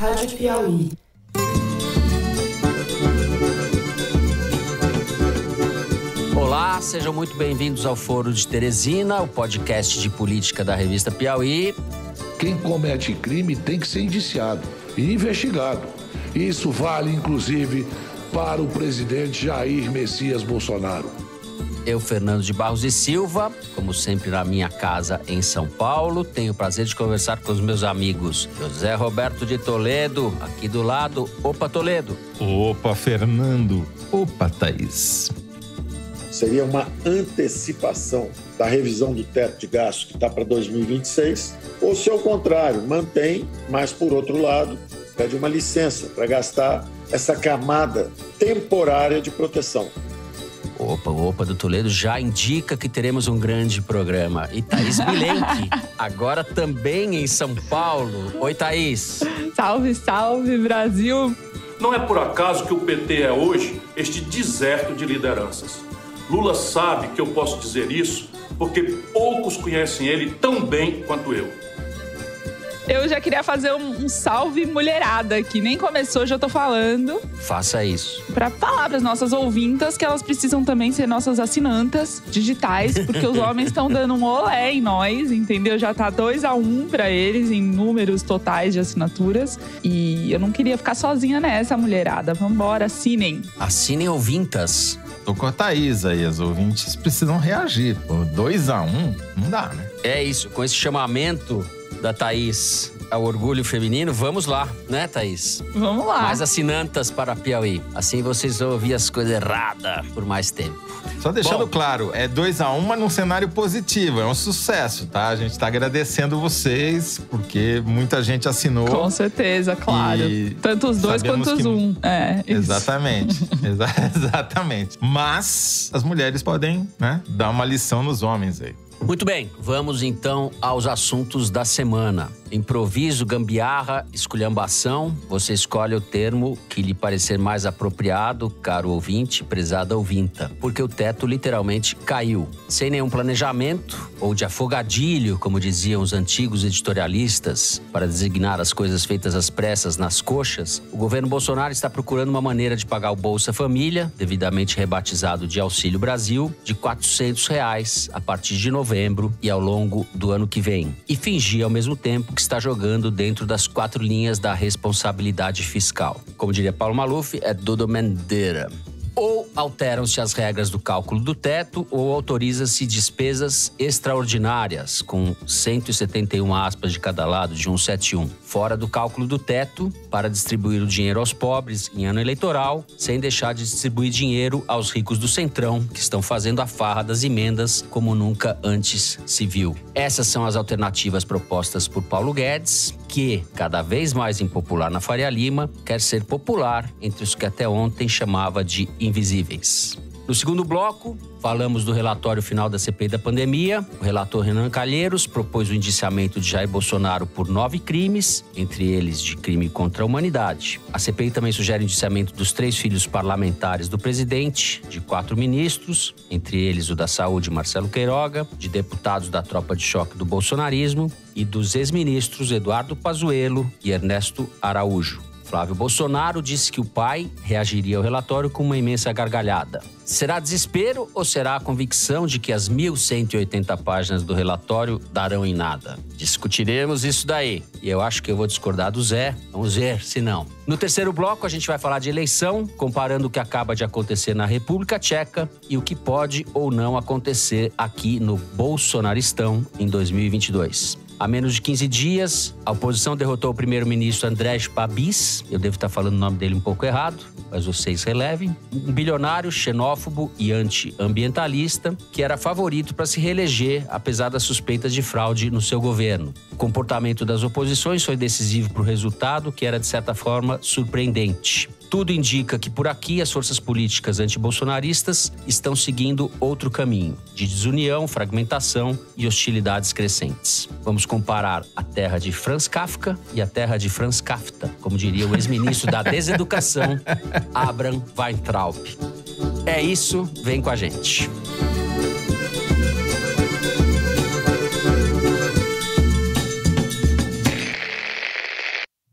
Rádio Piauí. Olá, sejam muito bem-vindos ao Foro de Teresina, o podcast de política da revista Piauí. Quem comete crime tem que ser indiciado e investigado. Isso vale, inclusive, para o presidente Jair Messias Bolsonaro. Eu, Fernando de Barros e Silva, como sempre na minha casa em São Paulo, tenho o prazer de conversar com os meus amigos José Roberto de Toledo, aqui do lado. Opa, Toledo. Opa, Fernando. Opa, Thaís. Seria uma antecipação da revisão do teto de gastos que está para 2026, ou se ao contrário, mantém, mas por outro lado, pede uma licença para gastar essa camada temporária de proteção. Opa, o Opa do Toledo já indica que teremos um grande programa. E Thaís Bilenque, agora também em São Paulo. Oi, Thaís. Salve, salve, Brasil. Não é por acaso que o PT é hoje este deserto de lideranças. Lula sabe que eu posso dizer isso porque poucos conhecem ele tão bem quanto eu. Eu já queria fazer um, um salve mulherada, que nem começou, já tô falando. Faça isso. Pra falar pras nossas ouvintas que elas precisam também ser nossas assinantas digitais, porque os homens estão dando um olé em nós, entendeu? Já tá 2 a 1 um pra eles em números totais de assinaturas. E eu não queria ficar sozinha nessa, mulherada. Vambora, assinem. Assinem ouvintas. Tô com a Thaís aí, as ouvintes precisam reagir. 2 a 1 um, não dá, né? É isso, com esse chamamento da Thaís ao é orgulho feminino, vamos lá, né, Thaís? Vamos lá. Mais assinantas para Piauí. Assim vocês vão ouvir as coisas erradas por mais tempo. Só deixando Bom, claro, é 2 a 1 um, mas num cenário positivo, é um sucesso, tá? A gente está agradecendo vocês, porque muita gente assinou. Com certeza, claro. Tanto os dois quanto os que... um. É, exatamente. Exa exatamente. Mas as mulheres podem, né, dar uma lição nos homens aí. Muito bem, vamos então aos assuntos da semana improviso, gambiarra, esculhambação, você escolhe o termo que lhe parecer mais apropriado, caro ouvinte, prezada ouvinta, porque o teto literalmente caiu. Sem nenhum planejamento ou de afogadilho, como diziam os antigos editorialistas, para designar as coisas feitas às pressas nas coxas, o governo Bolsonaro está procurando uma maneira de pagar o Bolsa Família, devidamente rebatizado de Auxílio Brasil, de R$ 400 reais a partir de novembro e ao longo do ano que vem, e fingir ao mesmo tempo que que está jogando dentro das quatro linhas da responsabilidade fiscal. Como diria Paulo Maluf, é Dodo Mendeira. Ou alteram-se as regras do cálculo do teto, ou autoriza-se despesas extraordinárias, com 171 aspas de cada lado de 171, fora do cálculo do teto, para distribuir o dinheiro aos pobres em ano eleitoral, sem deixar de distribuir dinheiro aos ricos do Centrão, que estão fazendo a farra das emendas como nunca antes se viu. Essas são as alternativas propostas por Paulo Guedes, que, cada vez mais impopular na Faria Lima, quer ser popular entre os que até ontem chamava de invisíveis. No segundo bloco, falamos do relatório final da CPI da pandemia. O relator Renan Calheiros propôs o indiciamento de Jair Bolsonaro por nove crimes, entre eles de crime contra a humanidade. A CPI também sugere o indiciamento dos três filhos parlamentares do presidente, de quatro ministros, entre eles o da Saúde, Marcelo Queiroga, de deputados da tropa de choque do bolsonarismo e dos ex-ministros Eduardo Pazuello e Ernesto Araújo. Flávio Bolsonaro disse que o pai reagiria ao relatório com uma imensa gargalhada. Será desespero ou será a convicção de que as 1.180 páginas do relatório darão em nada? Discutiremos isso daí. E eu acho que eu vou discordar do Zé. Vamos ver se não. No terceiro bloco, a gente vai falar de eleição, comparando o que acaba de acontecer na República Tcheca e o que pode ou não acontecer aqui no Bolsonaristão em 2022. Há menos de 15 dias, a oposição derrotou o primeiro-ministro Andrés Pabis. eu devo estar falando o nome dele um pouco errado, mas vocês relevem, um bilionário xenófobo e anti-ambientalista que era favorito para se reeleger, apesar das suspeitas de fraude no seu governo. O comportamento das oposições foi decisivo para o resultado, que era, de certa forma, surpreendente. Tudo indica que por aqui as forças políticas antibolsonaristas estão seguindo outro caminho de desunião, fragmentação e hostilidades crescentes. Vamos comparar a terra de Franz Kafka e a terra de Franz Kafka, como diria o ex-ministro da Deseducação, Abraham Weintraub. É isso, vem com a gente.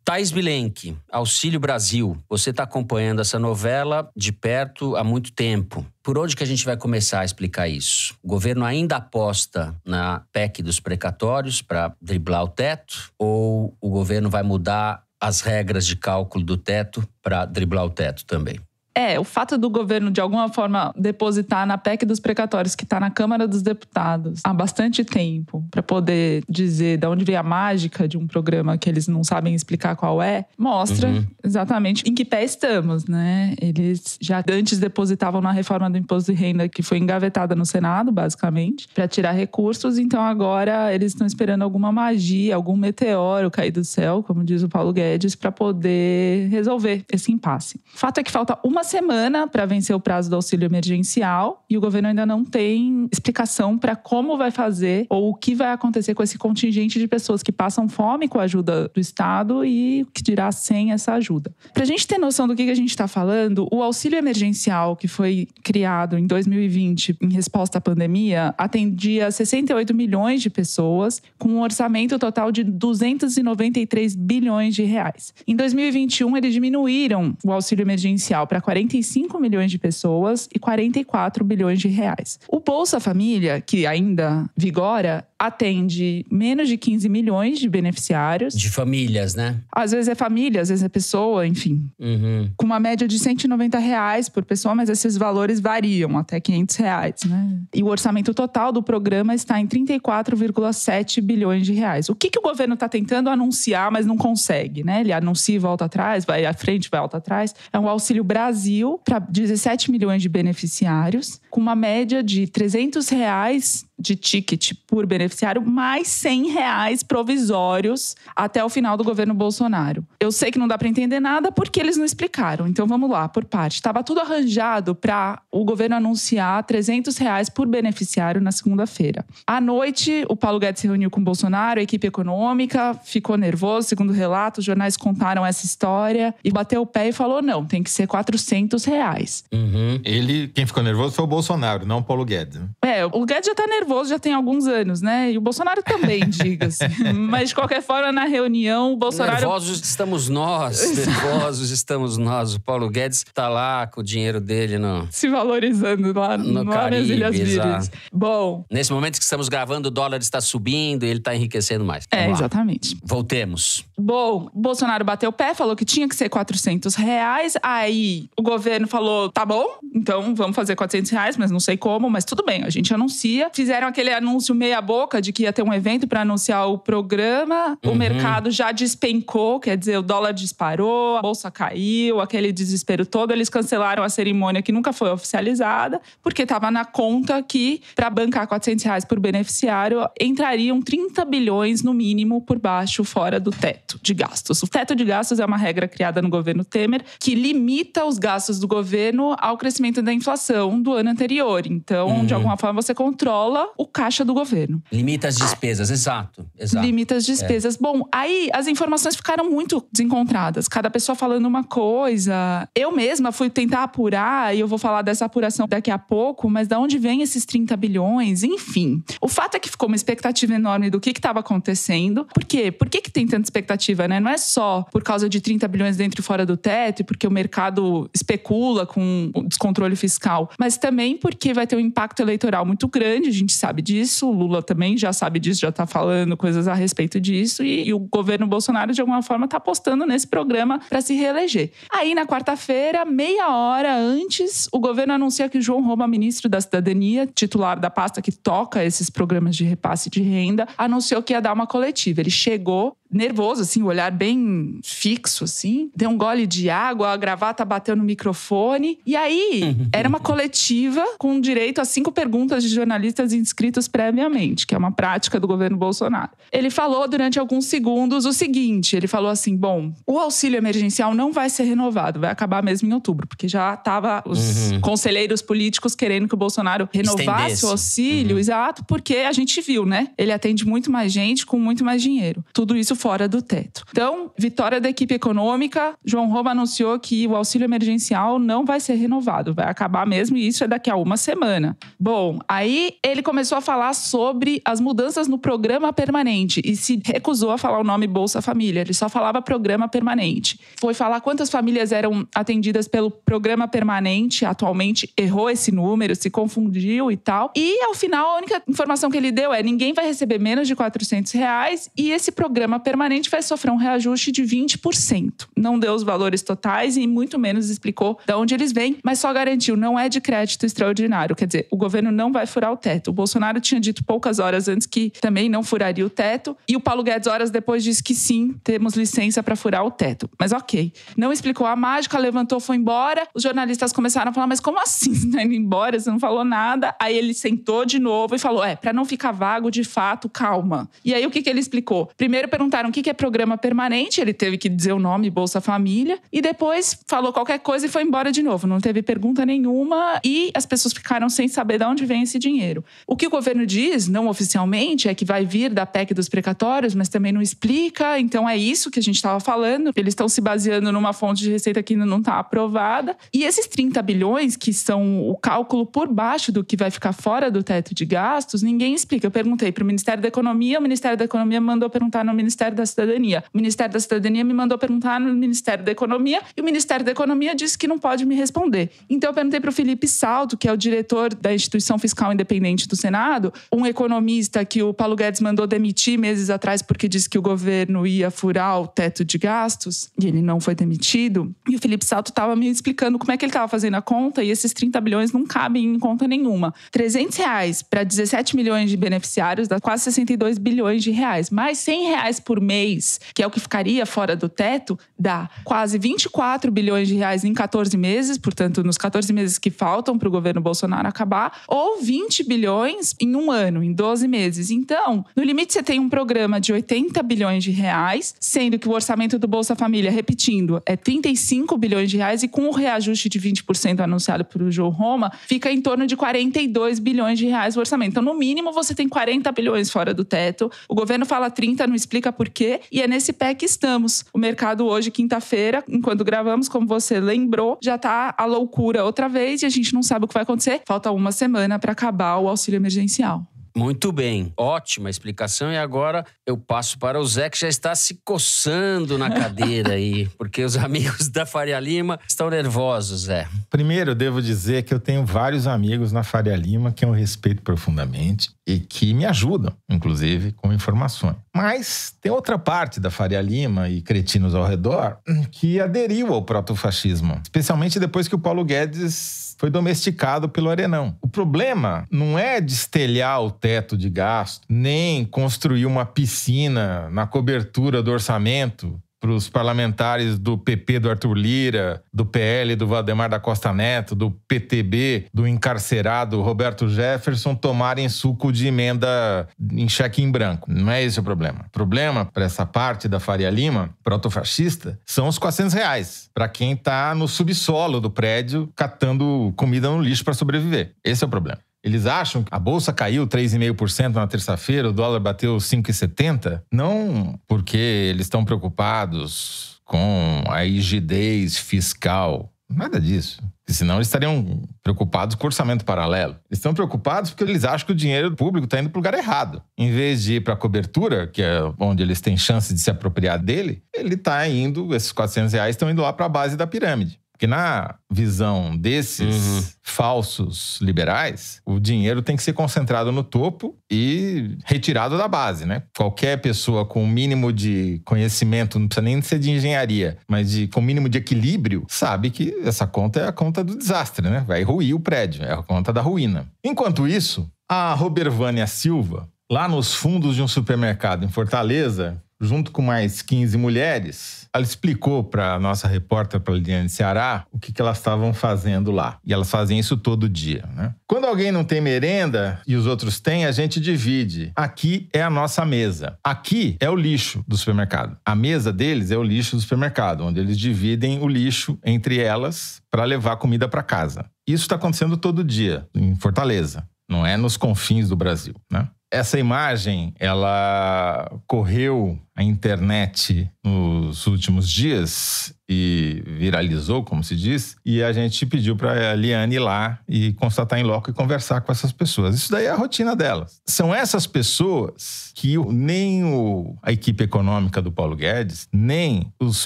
Thais Bilenque, Auxílio Brasil. Você está acompanhando essa novela de perto há muito tempo. Por onde que a gente vai começar a explicar isso? O governo ainda aposta na PEC dos precatórios para driblar o teto? Ou o governo vai mudar as regras de cálculo do teto para driblar o teto também? É, o fato do governo, de alguma forma, depositar na PEC dos precatórios, que está na Câmara dos Deputados, há bastante tempo, para poder dizer de onde vem a mágica de um programa que eles não sabem explicar qual é, mostra uhum. exatamente em que pé estamos, né? Eles já antes depositavam na reforma do imposto de renda, que foi engavetada no Senado, basicamente, para tirar recursos, então agora eles estão esperando alguma magia, algum meteoro cair do céu, como diz o Paulo Guedes, para poder resolver esse impasse. O fato é que falta uma semana para vencer o prazo do auxílio emergencial e o governo ainda não tem explicação para como vai fazer ou o que vai acontecer com esse contingente de pessoas que passam fome com a ajuda do Estado e o que dirá sem essa ajuda. Para a gente ter noção do que a gente está falando, o auxílio emergencial que foi criado em 2020 em resposta à pandemia atendia 68 milhões de pessoas com um orçamento total de 293 bilhões de reais. Em 2021 eles diminuíram o auxílio emergencial para 40 45 milhões de pessoas e 44 bilhões de reais. O Bolsa Família, que ainda vigora, atende menos de 15 milhões de beneficiários. De famílias, né? Às vezes é família, às vezes é pessoa, enfim. Uhum. Com uma média de 190 reais por pessoa, mas esses valores variam até 500 reais, né? E o orçamento total do programa está em 34,7 bilhões de reais. O que, que o governo está tentando anunciar, mas não consegue, né? Ele anuncia e volta atrás, vai à frente, vai volta atrás. É um auxílio Brasil para 17 milhões de beneficiários com uma média de 300 reais de ticket por beneficiário, mais 100 reais provisórios até o final do governo Bolsonaro. Eu sei que não dá para entender nada porque eles não explicaram. Então vamos lá, por parte. Estava tudo arranjado para o governo anunciar 300 reais por beneficiário na segunda-feira. À noite, o Paulo Guedes se reuniu com o Bolsonaro, a equipe econômica, ficou nervoso, segundo relatos, os jornais contaram essa história e bateu o pé e falou: não, tem que ser 400 reais. Uhum. Ele, quem ficou nervoso foi o Bolsonaro. Bolsonaro, não o Paulo Guedes. É, o Guedes já tá nervoso, já tem alguns anos, né? E o Bolsonaro também, diga-se. Mas, de qualquer forma, na reunião, o Bolsonaro. Nervosos estamos nós, nervosos estamos nós. O Paulo Guedes tá lá com o dinheiro dele, não. Se valorizando lá, no Caribe, nas Ilhas Virgens. Bom. Nesse momento que estamos gravando, o dólar está subindo e ele tá enriquecendo mais. é, exatamente. Voltemos. Bom, Bolsonaro bateu o pé, falou que tinha que ser 400 reais. Aí o governo falou: tá bom, então vamos fazer 400 reais, mas não sei como, mas tudo bem, a gente anuncia. Fizeram aquele anúncio meia-boca de que ia ter um evento para anunciar o programa. Uhum. O mercado já despencou, quer dizer, o dólar disparou, a bolsa caiu, aquele desespero todo. Eles cancelaram a cerimônia que nunca foi oficializada, porque estava na conta que, para bancar 400 reais por beneficiário, entrariam 30 bilhões no mínimo por baixo, fora do teto de gastos. O teto de gastos é uma regra criada no governo Temer que limita os gastos do governo ao crescimento da inflação do ano anterior anterior. Então, uhum. de alguma forma, você controla o caixa do governo. Limita as despesas, exato, exato. Limita as despesas. É. Bom, aí as informações ficaram muito desencontradas. Cada pessoa falando uma coisa. Eu mesma fui tentar apurar, e eu vou falar dessa apuração daqui a pouco, mas da onde vem esses 30 bilhões? Enfim. O fato é que ficou uma expectativa enorme do que estava acontecendo. Por quê? Por que, que tem tanta expectativa, né? Não é só por causa de 30 bilhões dentro e fora do teto, porque o mercado especula com o descontrole fiscal, mas também também porque vai ter um impacto eleitoral muito grande, a gente sabe disso, o Lula também já sabe disso, já está falando coisas a respeito disso, e, e, o governo Bolsonaro, de alguma forma, está apostando nesse programa para se reeleger. Aí, na quarta-feira, meia hora antes, o governo anuncia que João Roma, ministro da Cidadania, titular da pasta que toca esses programas de repasse de renda, anunciou que ia dar uma coletiva. Ele chegou nervoso, assim, o olhar bem fixo, assim. Deu um gole de água, a gravata bateu no microfone. E aí, era uma coletiva com direito a cinco perguntas de jornalistas inscritos previamente, que é uma prática do governo Bolsonaro. Ele falou durante alguns segundos o seguinte: ele falou assim, bom, o auxílio emergencial não vai ser renovado, vai acabar mesmo em outubro, porque já tava os uhum. conselheiros políticos querendo que o Bolsonaro renovasse Estendesse. o auxílio, uhum. exato, porque a gente viu, né? Ele atende muito mais gente com muito mais dinheiro. Tudo isso fora do teto. Então, vitória da equipe econômica, João Roma anunciou que o auxílio emergencial não vai ser renovado, vai acabar mesmo e isso é daqui a uma semana. Bom, aí ele começou a falar sobre as mudanças no programa permanente e se recusou a falar o nome Bolsa Família, ele só falava programa permanente. Foi falar quantas famílias eram atendidas pelo programa permanente, atualmente errou esse número, se confundiu e tal. E ao final, a única informação que ele deu é: ninguém vai receber menos de 400 reais e esse programa permanente vai sofrer um reajuste de 20%. Não deu os valores totais e muito menos explicou de onde eles vêm, mas só garantiu, não é de crédito extraordinário. Quer dizer, o governo não vai furar o teto. O Bolsonaro tinha dito poucas horas antes que também não furaria o teto, e o Paulo Guedes horas depois disse que sim, temos licença para furar o teto. Mas ok. Não explicou a mágica, levantou, foi embora. Os jornalistas começaram a falar: mas como assim? Você tá indo embora, você não falou nada. Aí ele sentou de novo e falou: é, para não ficar vago de fato, calma. E aí o que, que ele explicou? Primeiro perguntar perguntaram o que é programa permanente, ele teve que dizer o nome Bolsa Família, e depois falou qualquer coisa e foi embora de novo. Não teve pergunta nenhuma e as pessoas ficaram sem saber de onde vem esse dinheiro. O que o governo diz, não oficialmente, é que vai vir da PEC dos precatórios, mas também não explica. Então é isso que a gente estava falando. Eles estão se baseando numa fonte de receita que ainda não está aprovada. E esses 30 bilhões, que são o cálculo por baixo do que vai ficar fora do teto de gastos, ninguém explica. Eu perguntei para o Ministério da Economia, o Ministério da Economia mandou perguntar no Ministério Ministério da Cidadania. O Ministério da Cidadania me mandou perguntar no Ministério da Economia e o Ministério da Economia disse que não pode me responder. Então eu perguntei para o Felipe Salto, que é o diretor da Instituição Fiscal Independente do Senado, um economista que o Paulo Guedes mandou demitir meses atrás porque disse que o governo ia furar o teto de gastos e ele não foi demitido. E o Felipe Salto estava me explicando como é que ele estava fazendo a conta e esses 30 bilhões não cabem em conta nenhuma. 300 reais para 17 milhões de beneficiários dá quase 62 bilhões de reais, mais 100 reais por por mês, que é o que ficaria fora do teto, dá quase 24 bilhões de reais em 14 meses, portanto, nos 14 meses que faltam para o governo Bolsonaro acabar, ou 20 bilhões em um ano, em 12 meses. Então, no limite, você tem um programa de 80 bilhões de reais, sendo que o orçamento do Bolsa Família, repetindo, é 35 bilhões de reais, e com o reajuste de 20% anunciado pelo João Roma, fica em torno de 42 bilhões de reais o orçamento. Então, no mínimo, você tem 40 bilhões fora do teto. O governo fala 30, não explica por porquê, e é nesse pé que estamos. O mercado hoje, quinta-feira, enquanto gravamos, como você lembrou, já está a loucura outra vez e a gente não sabe o que vai acontecer. Falta uma semana para acabar o auxílio emergencial. Muito bem, ótima explicação. E agora eu passo para o Zé, que já está se coçando na cadeira aí, porque os amigos da Faria Lima estão nervosos, Zé. Primeiro, eu devo dizer que eu tenho vários amigos na Faria Lima que eu respeito profundamente e que me ajudam, inclusive, com informações. Mas tem outra parte da Faria Lima e cretinos ao redor hum, que aderiu ao protofascismo, especialmente depois que o Paulo Guedes foi domesticado pelo Arenão. O problema não é destelhar o teto de gasto, nem construir uma piscina na cobertura do orçamento para os parlamentares do PP do Arthur Lira, do PL do Valdemar da Costa Neto, do PTB do encarcerado Roberto Jefferson tomarem suco de emenda em cheque em branco. Não é esse o problema. O problema para essa parte da Faria Lima, protofascista, são os 400 reais para quem está no subsolo do prédio catando comida no lixo para sobreviver. Esse é o problema. Eles acham que a bolsa caiu 3,5% na terça-feira, o dólar bateu 5,70, não porque eles estão preocupados com a rigidez fiscal, nada disso. Senão eles estariam preocupados com orçamento paralelo. Eles estão preocupados porque eles acham que o dinheiro público está indo para o lugar errado. Em vez de ir para a cobertura, que é onde eles têm chance de se apropriar dele, ele está indo, esses 400 reais estão indo lá para a base da pirâmide. Porque na visão desses uhum. falsos liberais, o dinheiro tem que ser concentrado no topo e retirado da base, né? Qualquer pessoa com o mínimo de conhecimento, não precisa nem ser de engenharia, mas de, com o mínimo de equilíbrio, sabe que essa conta é a conta do desastre, né? Vai ruir o prédio, é a conta da ruína. Enquanto isso, a Robervânia Silva, lá nos fundos de um supermercado em Fortaleza, junto com mais 15 mulheres, ela explicou para a nossa repórter, para a Lidiane Ceará, o que, que elas estavam fazendo lá. E elas fazem isso todo dia, né? Quando alguém não tem merenda e os outros têm, a gente divide. Aqui é a nossa mesa. Aqui é o lixo do supermercado. A mesa deles é o lixo do supermercado, onde eles dividem o lixo entre elas para levar comida para casa. Isso está acontecendo todo dia em Fortaleza. Não é nos confins do Brasil, né? Essa imagem, ela correu a internet nos últimos dias e viralizou, como se diz, e a gente pediu para a Liane ir lá e constatar em loco e conversar com essas pessoas. Isso daí é a rotina delas. São essas pessoas que nem o, a equipe econômica do Paulo Guedes, nem os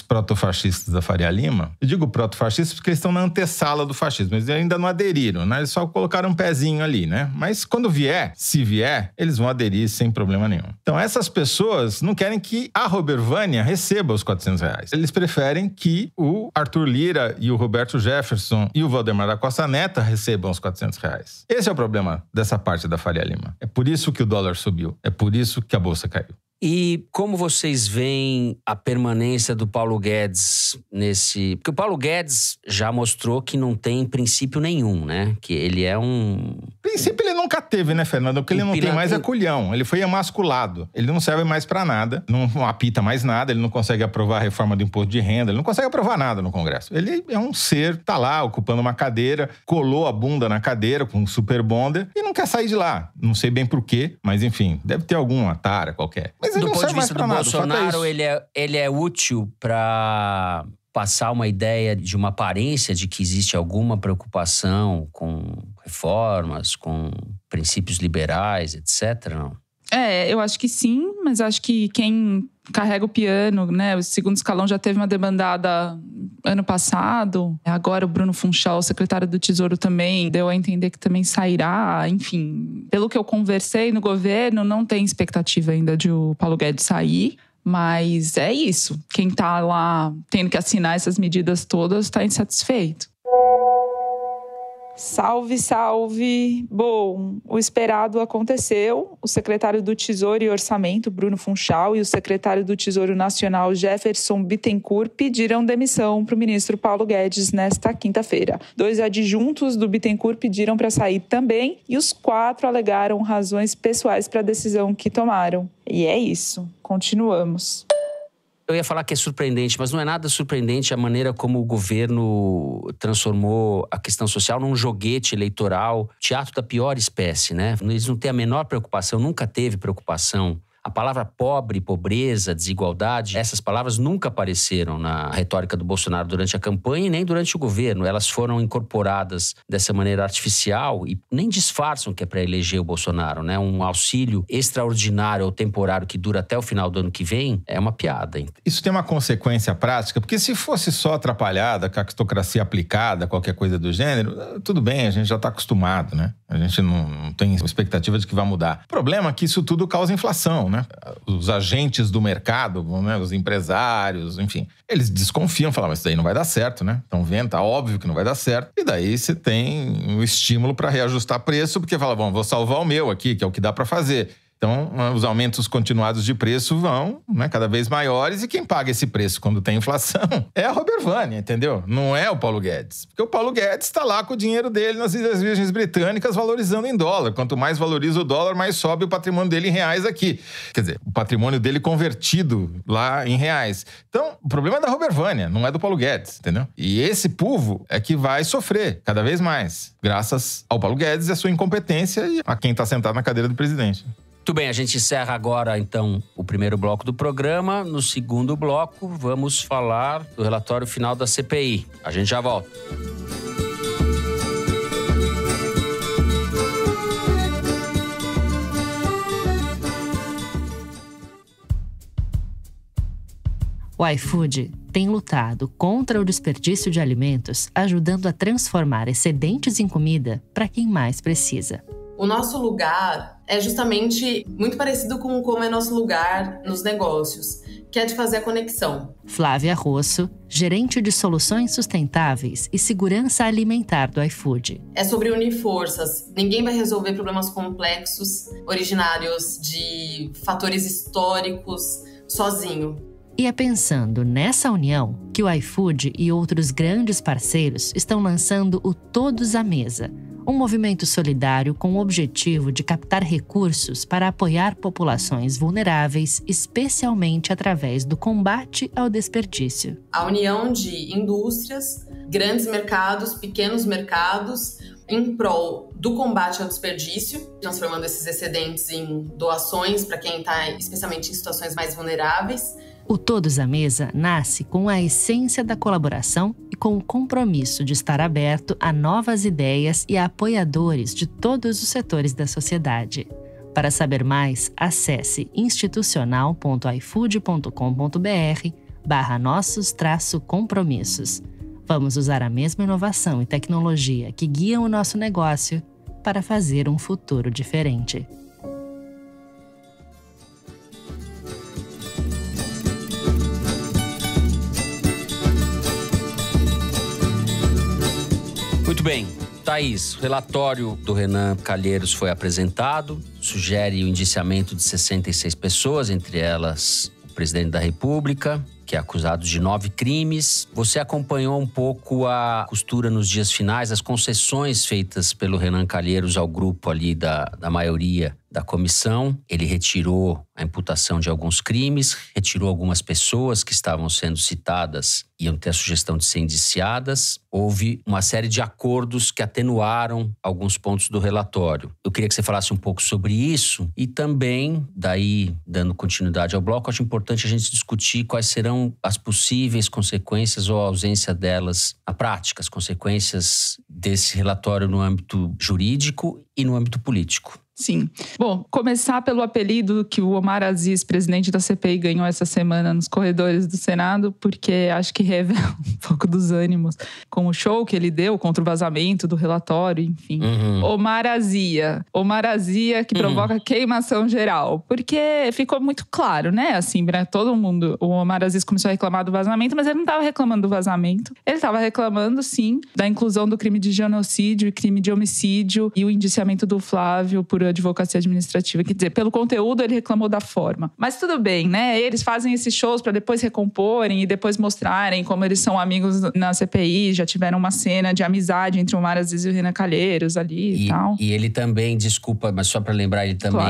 protofascistas da Faria Lima, eu digo protofascistas porque eles estão na antessala do fascismo, eles ainda não aderiram, né? eles só colocaram um pezinho ali, né? Mas quando vier, se vier, eles vão aderir sem problema nenhum. Então essas pessoas não querem que a Robervânia receba os 400 reais. Eles preferem que o Arthur Lira e o Roberto Jefferson e o Valdemar da Costa Neta recebam os 400 reais. Esse é o problema dessa parte da Faria Lima. É por isso que o dólar subiu. É por isso que a bolsa caiu. E como vocês veem a permanência do Paulo Guedes nesse. Porque o Paulo Guedes já mostrou que não tem princípio nenhum, né? Que ele é um. Princípio ele nunca teve, né, Fernando? Porque ele não tem mais é colhão. Ele foi emasculado. Ele não serve mais para nada, não apita mais nada, ele não consegue aprovar a reforma do imposto de renda, ele não consegue aprovar nada no Congresso. Ele é um ser, tá lá ocupando uma cadeira, colou a bunda na cadeira com um super bonder e não quer sair de lá. Não sei bem por quê, mas enfim, deve ter alguma tara qualquer. Mas mas do ponto de vista do nada, Bolsonaro, é ele é, ele é útil para passar uma ideia de uma aparência de que existe alguma preocupação com reformas, com princípios liberais, etc. Não? É, eu acho que sim, mas acho que quem carrega o piano, né? O segundo escalão já teve uma demandada ano passado. Agora o Bruno Funchal, secretário do Tesouro, também deu a entender que também sairá. Enfim, pelo que eu conversei no governo, não tem expectativa ainda de o Paulo Guedes sair. Mas é isso. Quem está lá tendo que assinar essas medidas todas está insatisfeito. Salve, salve! Bom, o esperado aconteceu. O secretário do Tesouro e Orçamento, Bruno Funchal, e o secretário do Tesouro Nacional, Jefferson Bittencourt, pediram demissão para o ministro Paulo Guedes nesta quinta-feira. Dois adjuntos do Bittencourt pediram para sair também e os quatro alegaram razões pessoais para a decisão que tomaram. E é isso. Continuamos eu ia falar que é surpreendente, mas não é nada surpreendente a maneira como o governo transformou a questão social num joguete eleitoral, teatro da pior espécie, né? Eles não têm a menor preocupação, nunca teve preocupação a palavra pobre, pobreza, desigualdade, essas palavras nunca apareceram na retórica do Bolsonaro durante a campanha e nem durante o governo. Elas foram incorporadas dessa maneira artificial e nem disfarçam que é para eleger o Bolsonaro, né? Um auxílio extraordinário ou temporário que dura até o final do ano que vem é uma piada. Hein? Isso tem uma consequência prática, porque se fosse só atrapalhada, cactocracia aplicada, qualquer coisa do gênero, tudo bem, a gente já está acostumado, né? A gente não, não tem expectativa de que vai mudar. O problema é que isso tudo causa inflação né? Os agentes do mercado, né? os empresários, enfim. Eles desconfiam, falam, mas isso daí não vai dar certo, né? Estão tá óbvio que não vai dar certo. E daí você tem o um estímulo para reajustar preço, porque fala, bom, vou salvar o meu aqui, que é o que dá para fazer. Então, ah, os aumentos continuados de preço vão né, cada vez maiores e quem paga esse preço quando tem inflação é a Robert Vane, entendeu? Não é o Paulo Guedes. Porque o Paulo Guedes está lá com o dinheiro dele nas Ilhas Virgens Britânicas valorizando em dólar. Quanto mais valoriza o dólar, mais sobe o patrimônio dele em reais aqui. Quer dizer, o patrimônio dele convertido lá em reais. Então, o problema é da Robert Vane, não é do Paulo Guedes, entendeu? E esse povo é que vai sofrer cada vez mais, graças ao Paulo Guedes e à sua incompetência e a quem está sentado na cadeira do presidente. Muito bem, a gente encerra agora então o primeiro bloco do programa. No segundo bloco, vamos falar do relatório final da CPI. A gente já volta. O iFood tem lutado contra o desperdício de alimentos, ajudando a transformar excedentes em comida para quem mais precisa. O nosso lugar é justamente muito parecido com como é nosso lugar nos negócios, que é de fazer a conexão. Flávia Rosso, gerente de soluções sustentáveis e segurança alimentar do iFood. É sobre unir forças. Ninguém vai resolver problemas complexos, originários de fatores históricos, sozinho. E é pensando nessa união que o iFood e outros grandes parceiros estão lançando o Todos à Mesa um movimento solidário com o objetivo de captar recursos para apoiar populações vulneráveis, especialmente através do combate ao desperdício. A união de indústrias, grandes mercados, pequenos mercados, em prol do combate ao desperdício, transformando esses excedentes em doações para quem está especialmente em situações mais vulneráveis o Todos à Mesa nasce com a essência da colaboração e com o compromisso de estar aberto a novas ideias e a apoiadores de todos os setores da sociedade. Para saber mais, acesse institucional.ifood.com.br barra nossos compromissos. Vamos usar a mesma inovação e tecnologia que guiam o nosso negócio para fazer um futuro diferente. Muito bem. Thaís, o relatório do Renan Calheiros foi apresentado, sugere o indiciamento de 66 pessoas, entre elas o presidente da República, que é acusado de nove crimes. Você acompanhou um pouco a costura nos dias finais, as concessões feitas pelo Renan Calheiros ao grupo ali da, da maioria da comissão, ele retirou a imputação de alguns crimes, retirou algumas pessoas que estavam sendo citadas e iam ter a sugestão de ser indiciadas. Houve uma série de acordos que atenuaram alguns pontos do relatório. Eu queria que você falasse um pouco sobre isso e também, daí dando continuidade ao bloco, acho importante a gente discutir quais serão as possíveis consequências ou a ausência delas na prática, as consequências desse relatório no âmbito jurídico e no âmbito político. Sim. Bom, começar pelo apelido que o Omar Aziz, presidente da CPI, ganhou essa semana nos corredores do Senado, porque acho que revela um pouco dos ânimos com o show que ele deu contra o vazamento do relatório, enfim. Uhum. Omar Azia. Omar Azia que uhum. provoca uhum. queimação geral. Porque ficou muito claro, né? Assim, né todo mundo. O Omar Aziz começou a reclamar do vazamento, mas ele não estava reclamando do vazamento. Ele estava reclamando, sim, da inclusão do crime de genocídio e crime de homicídio e o indiciamento do Flávio por por advocacia administrativa. Quer dizer, pelo conteúdo ele reclamou da forma. Mas tudo bem, né? Eles fazem esses shows para depois recomporem e depois mostrarem como eles são amigos na CPI, já tiveram uma cena de amizade entre o Maras e o Renan Calheiros ali e, e tal. E ele também, desculpa, mas só para lembrar, ele também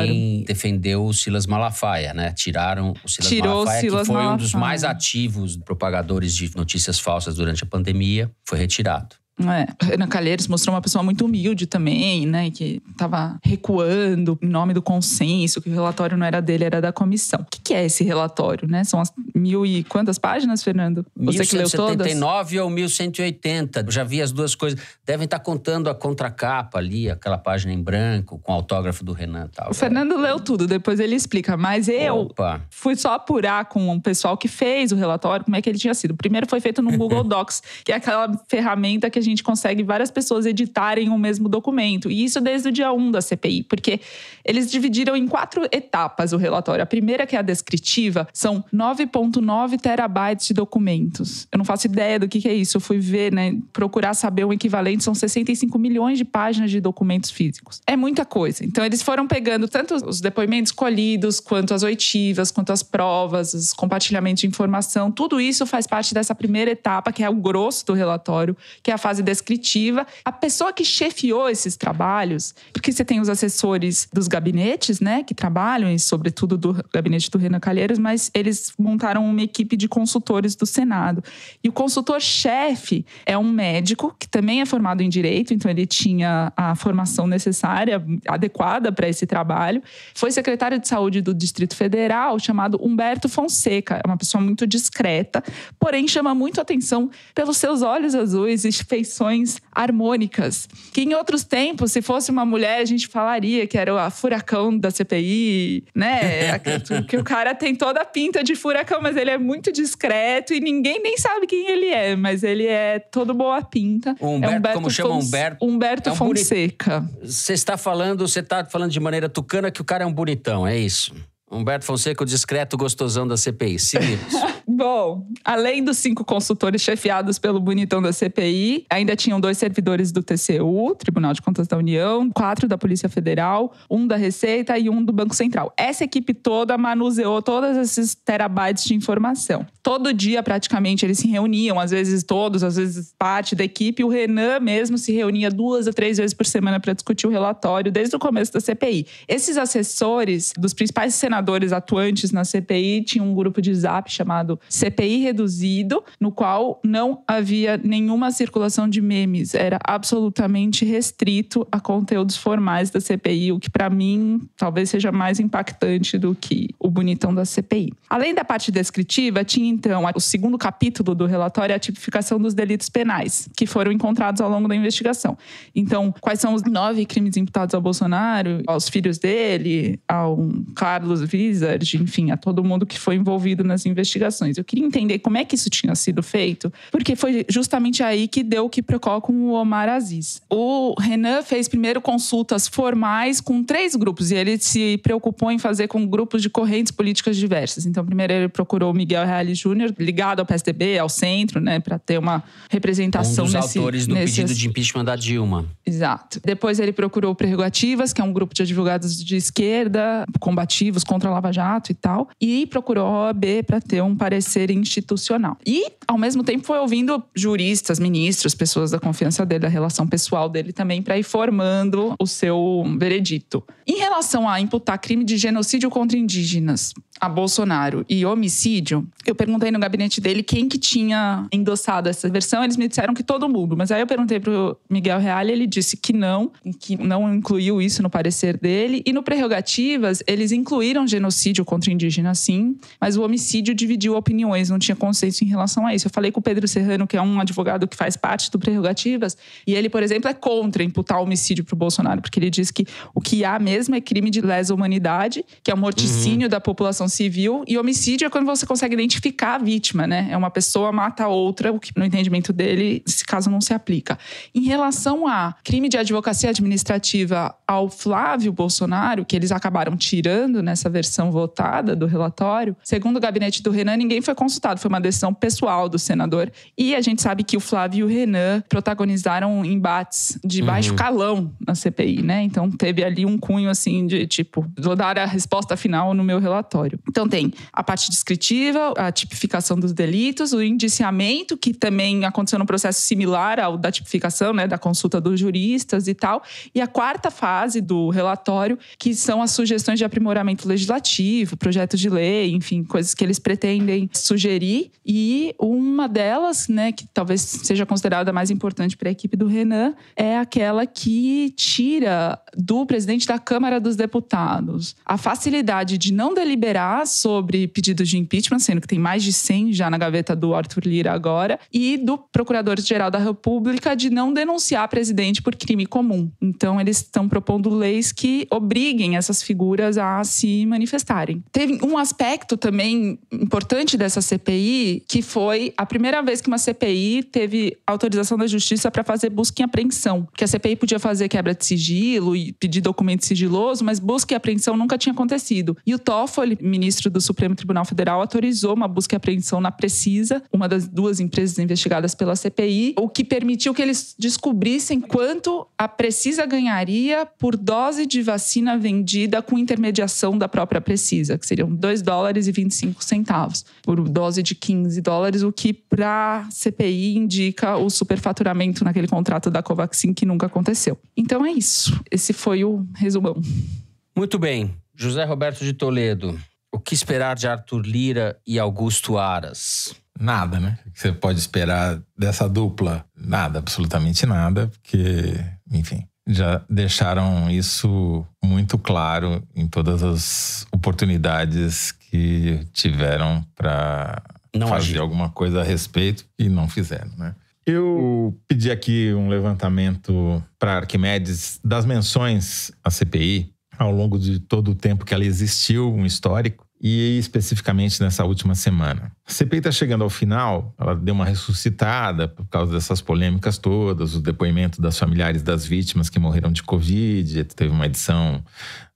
claro. defendeu o Silas Malafaia, né? Tiraram o Silas Tirou Malafaia, Silas que foi Malafaia. um dos mais ativos propagadores de notícias falsas durante a pandemia, foi retirado. É, Renan Calheiros mostrou uma pessoa muito humilde também, né? Que estava recuando em nome do consenso, que o relatório não era dele, era da comissão. O que, que é esse relatório, né? São as mil e quantas páginas, Fernando? Você que leu todas? 1179 ou 1180. já vi as duas coisas. Devem estar contando a contracapa ali, aquela página em branco, com o autógrafo do Renan e tal. O Fernando leu tudo, depois ele explica. Mas eu Opa. fui só apurar com o pessoal que fez o relatório como é que ele tinha sido. primeiro foi feito no Google Docs, que é aquela ferramenta que a gente consegue várias pessoas editarem o mesmo documento. E isso desde o dia 1 da CPI, porque eles dividiram em quatro etapas o relatório. A primeira, que é a descritiva, são 9,9 terabytes de documentos. Eu não faço ideia do que, que é isso. Eu fui ver, né? Procurar saber o equivalente, são 65 milhões de páginas de documentos físicos. É muita coisa. Então, eles foram pegando tanto os depoimentos colhidos, quanto as oitivas, quanto as provas, os compartilhamentos de informação. Tudo isso faz parte dessa primeira etapa, que é o grosso do relatório, que é a fase fase descritiva. A pessoa que chefiou esses trabalhos, porque você tem os assessores dos gabinetes, né, que trabalham, e sobretudo do gabinete do Renan Calheiros, mas eles montaram uma equipe de consultores do Senado. E o consultor-chefe é um médico que também é formado em direito, então ele tinha a formação necessária, adequada para esse trabalho. Foi secretário de saúde do Distrito Federal, chamado Humberto Fonseca. É uma pessoa muito discreta, porém chama muito atenção pelos seus olhos azuis e perfeições harmônicas. Que em outros tempos, se fosse uma mulher, a gente falaria que era a furacão da CPI, né? que o cara tem toda a pinta de furacão, mas ele é muito discreto e ninguém nem sabe quem ele é, mas ele é todo boa pinta. O Humberto, é Humberto como Fons... chama Humberto? Humberto é um Fonseca. Você boni... está falando, você está falando de maneira tucana que o cara é um bonitão, é isso. Humberto Fonseca, o discreto gostosão da CPI. Seguimos. Bom, além dos cinco consultores chefiados pelo bonitão da CPI, ainda tinham dois servidores do TCU, Tribunal de Contas da União, quatro da Polícia Federal, um da Receita e um do Banco Central. Essa equipe toda manuseou todos esses terabytes de informação. Todo dia, praticamente, eles se reuniam, às vezes todos, às vezes parte da equipe. O Renan mesmo se reunia duas ou três vezes por semana para discutir o relatório, desde o começo da CPI. Esses assessores dos principais senadores senadores atuantes na CPI tinha um grupo de zap chamado CPI Reduzido, no qual não havia nenhuma circulação de memes, era absolutamente restrito a conteúdos formais da CPI, o que para mim talvez seja mais impactante do que o bonitão da CPI. Além da parte descritiva, tinha então o segundo capítulo do relatório, a tipificação dos delitos penais, que foram encontrados ao longo da investigação. Então, quais são os nove crimes imputados ao Bolsonaro, aos filhos dele, ao Carlos Blizzard, enfim, a todo mundo que foi envolvido nas investigações. Eu queria entender como é que isso tinha sido feito, porque foi justamente aí que deu o que procó com o Omar Aziz. O Renan fez primeiro consultas formais com três grupos e ele se preocupou em fazer com grupos de correntes políticas diversas. Então, primeiro ele procurou o Miguel Reale Júnior, ligado ao PSDB, ao centro, né, para ter uma representação um dos nesse, autores do nesse... pedido de impeachment da Dilma. Exato. Depois ele procurou o Prerrogativas, que é um grupo de advogados de esquerda, combativos contra contra a Lava Jato e tal, e procurou a OAB para ter um parecer institucional. E, ao mesmo tempo, foi ouvindo juristas, ministros, pessoas da confiança dele, da relação pessoal dele também, para ir formando o seu veredito. Em relação a imputar crime de genocídio contra indígenas a Bolsonaro e homicídio, eu perguntei no gabinete dele quem que tinha endossado essa versão, eles me disseram que todo mundo, mas aí eu perguntei pro Miguel Real, ele disse que não, que não incluiu isso no parecer dele, e no prerrogativas eles incluíram genocídio contra indígena, sim, mas o homicídio dividiu opiniões, não tinha consenso em relação a isso. Eu falei com o Pedro Serrano, que é um advogado que faz parte do Prerrogativas, e ele, por exemplo, é contra imputar homicídio para o Bolsonaro, porque ele diz que o que há mesmo é crime de lesa humanidade, que é o morticínio uhum. da população civil, e homicídio é quando você consegue identificar a vítima, né? É uma pessoa mata outra, o que no entendimento dele, esse caso não se aplica. Em relação a crime de advocacia administrativa ao Flávio Bolsonaro, que eles acabaram tirando nessa versão votada do relatório, segundo o gabinete do Renan, ninguém foi consultado, foi uma decisão pessoal do senador. E a gente sabe que o Flávio e o Renan protagonizaram embates de baixo uhum. calão na CPI, né? Então teve ali um cunho assim de tipo, vou dar a resposta final no meu relatório. Então tem a parte descritiva, a tipificação dos delitos, o indiciamento, que também aconteceu num processo similar ao da tipificação, né, da consulta dos juristas e tal, e a quarta fase do relatório, que são as sugestões de aprimoramento legislativo legislativo, projetos de lei, enfim, coisas que eles pretendem sugerir. E uma delas, né, que talvez seja considerada mais importante para a equipe do Renan, é aquela que tira do presidente da Câmara dos Deputados a facilidade de não deliberar sobre pedidos de impeachment, sendo que tem mais de 100 já na gaveta do Arthur Lira agora, e do Procurador-Geral da República de não denunciar presidente por crime comum. Então, eles estão propondo leis que obriguem essas figuras a se manifestarem. Teve um aspecto também importante dessa CPI, que foi a primeira vez que uma CPI teve autorização da justiça para fazer busca e apreensão. Que a CPI podia fazer quebra de sigilo e pedir documento sigiloso, mas busca e apreensão nunca tinha acontecido. E o Toffoli, ministro do Supremo Tribunal Federal, autorizou uma busca e apreensão na Precisa, uma das duas empresas investigadas pela CPI, o que permitiu que eles descobrissem quanto a Precisa ganharia por dose de vacina vendida com intermediação da própria própria precisa, que seriam 2 dólares e 25 centavos por dose de 15 dólares, o que para CPI indica o superfaturamento naquele contrato da Covaxin que nunca aconteceu. Então é isso. Esse foi o resumão. Muito bem. José Roberto de Toledo, o que esperar de Arthur Lira e Augusto Aras? Nada, né? O que você pode esperar dessa dupla? Nada, absolutamente nada, porque, enfim, já deixaram isso muito claro em todas as oportunidades que tiveram para fazer agir. alguma coisa a respeito e não fizeram, né? Eu pedi aqui um levantamento para Arquimedes das menções à CPI ao longo de todo o tempo que ela existiu, um histórico e especificamente nessa última semana. A CPI está chegando ao final, ela deu uma ressuscitada por causa dessas polêmicas todas, o depoimento das familiares das vítimas que morreram de Covid, teve uma edição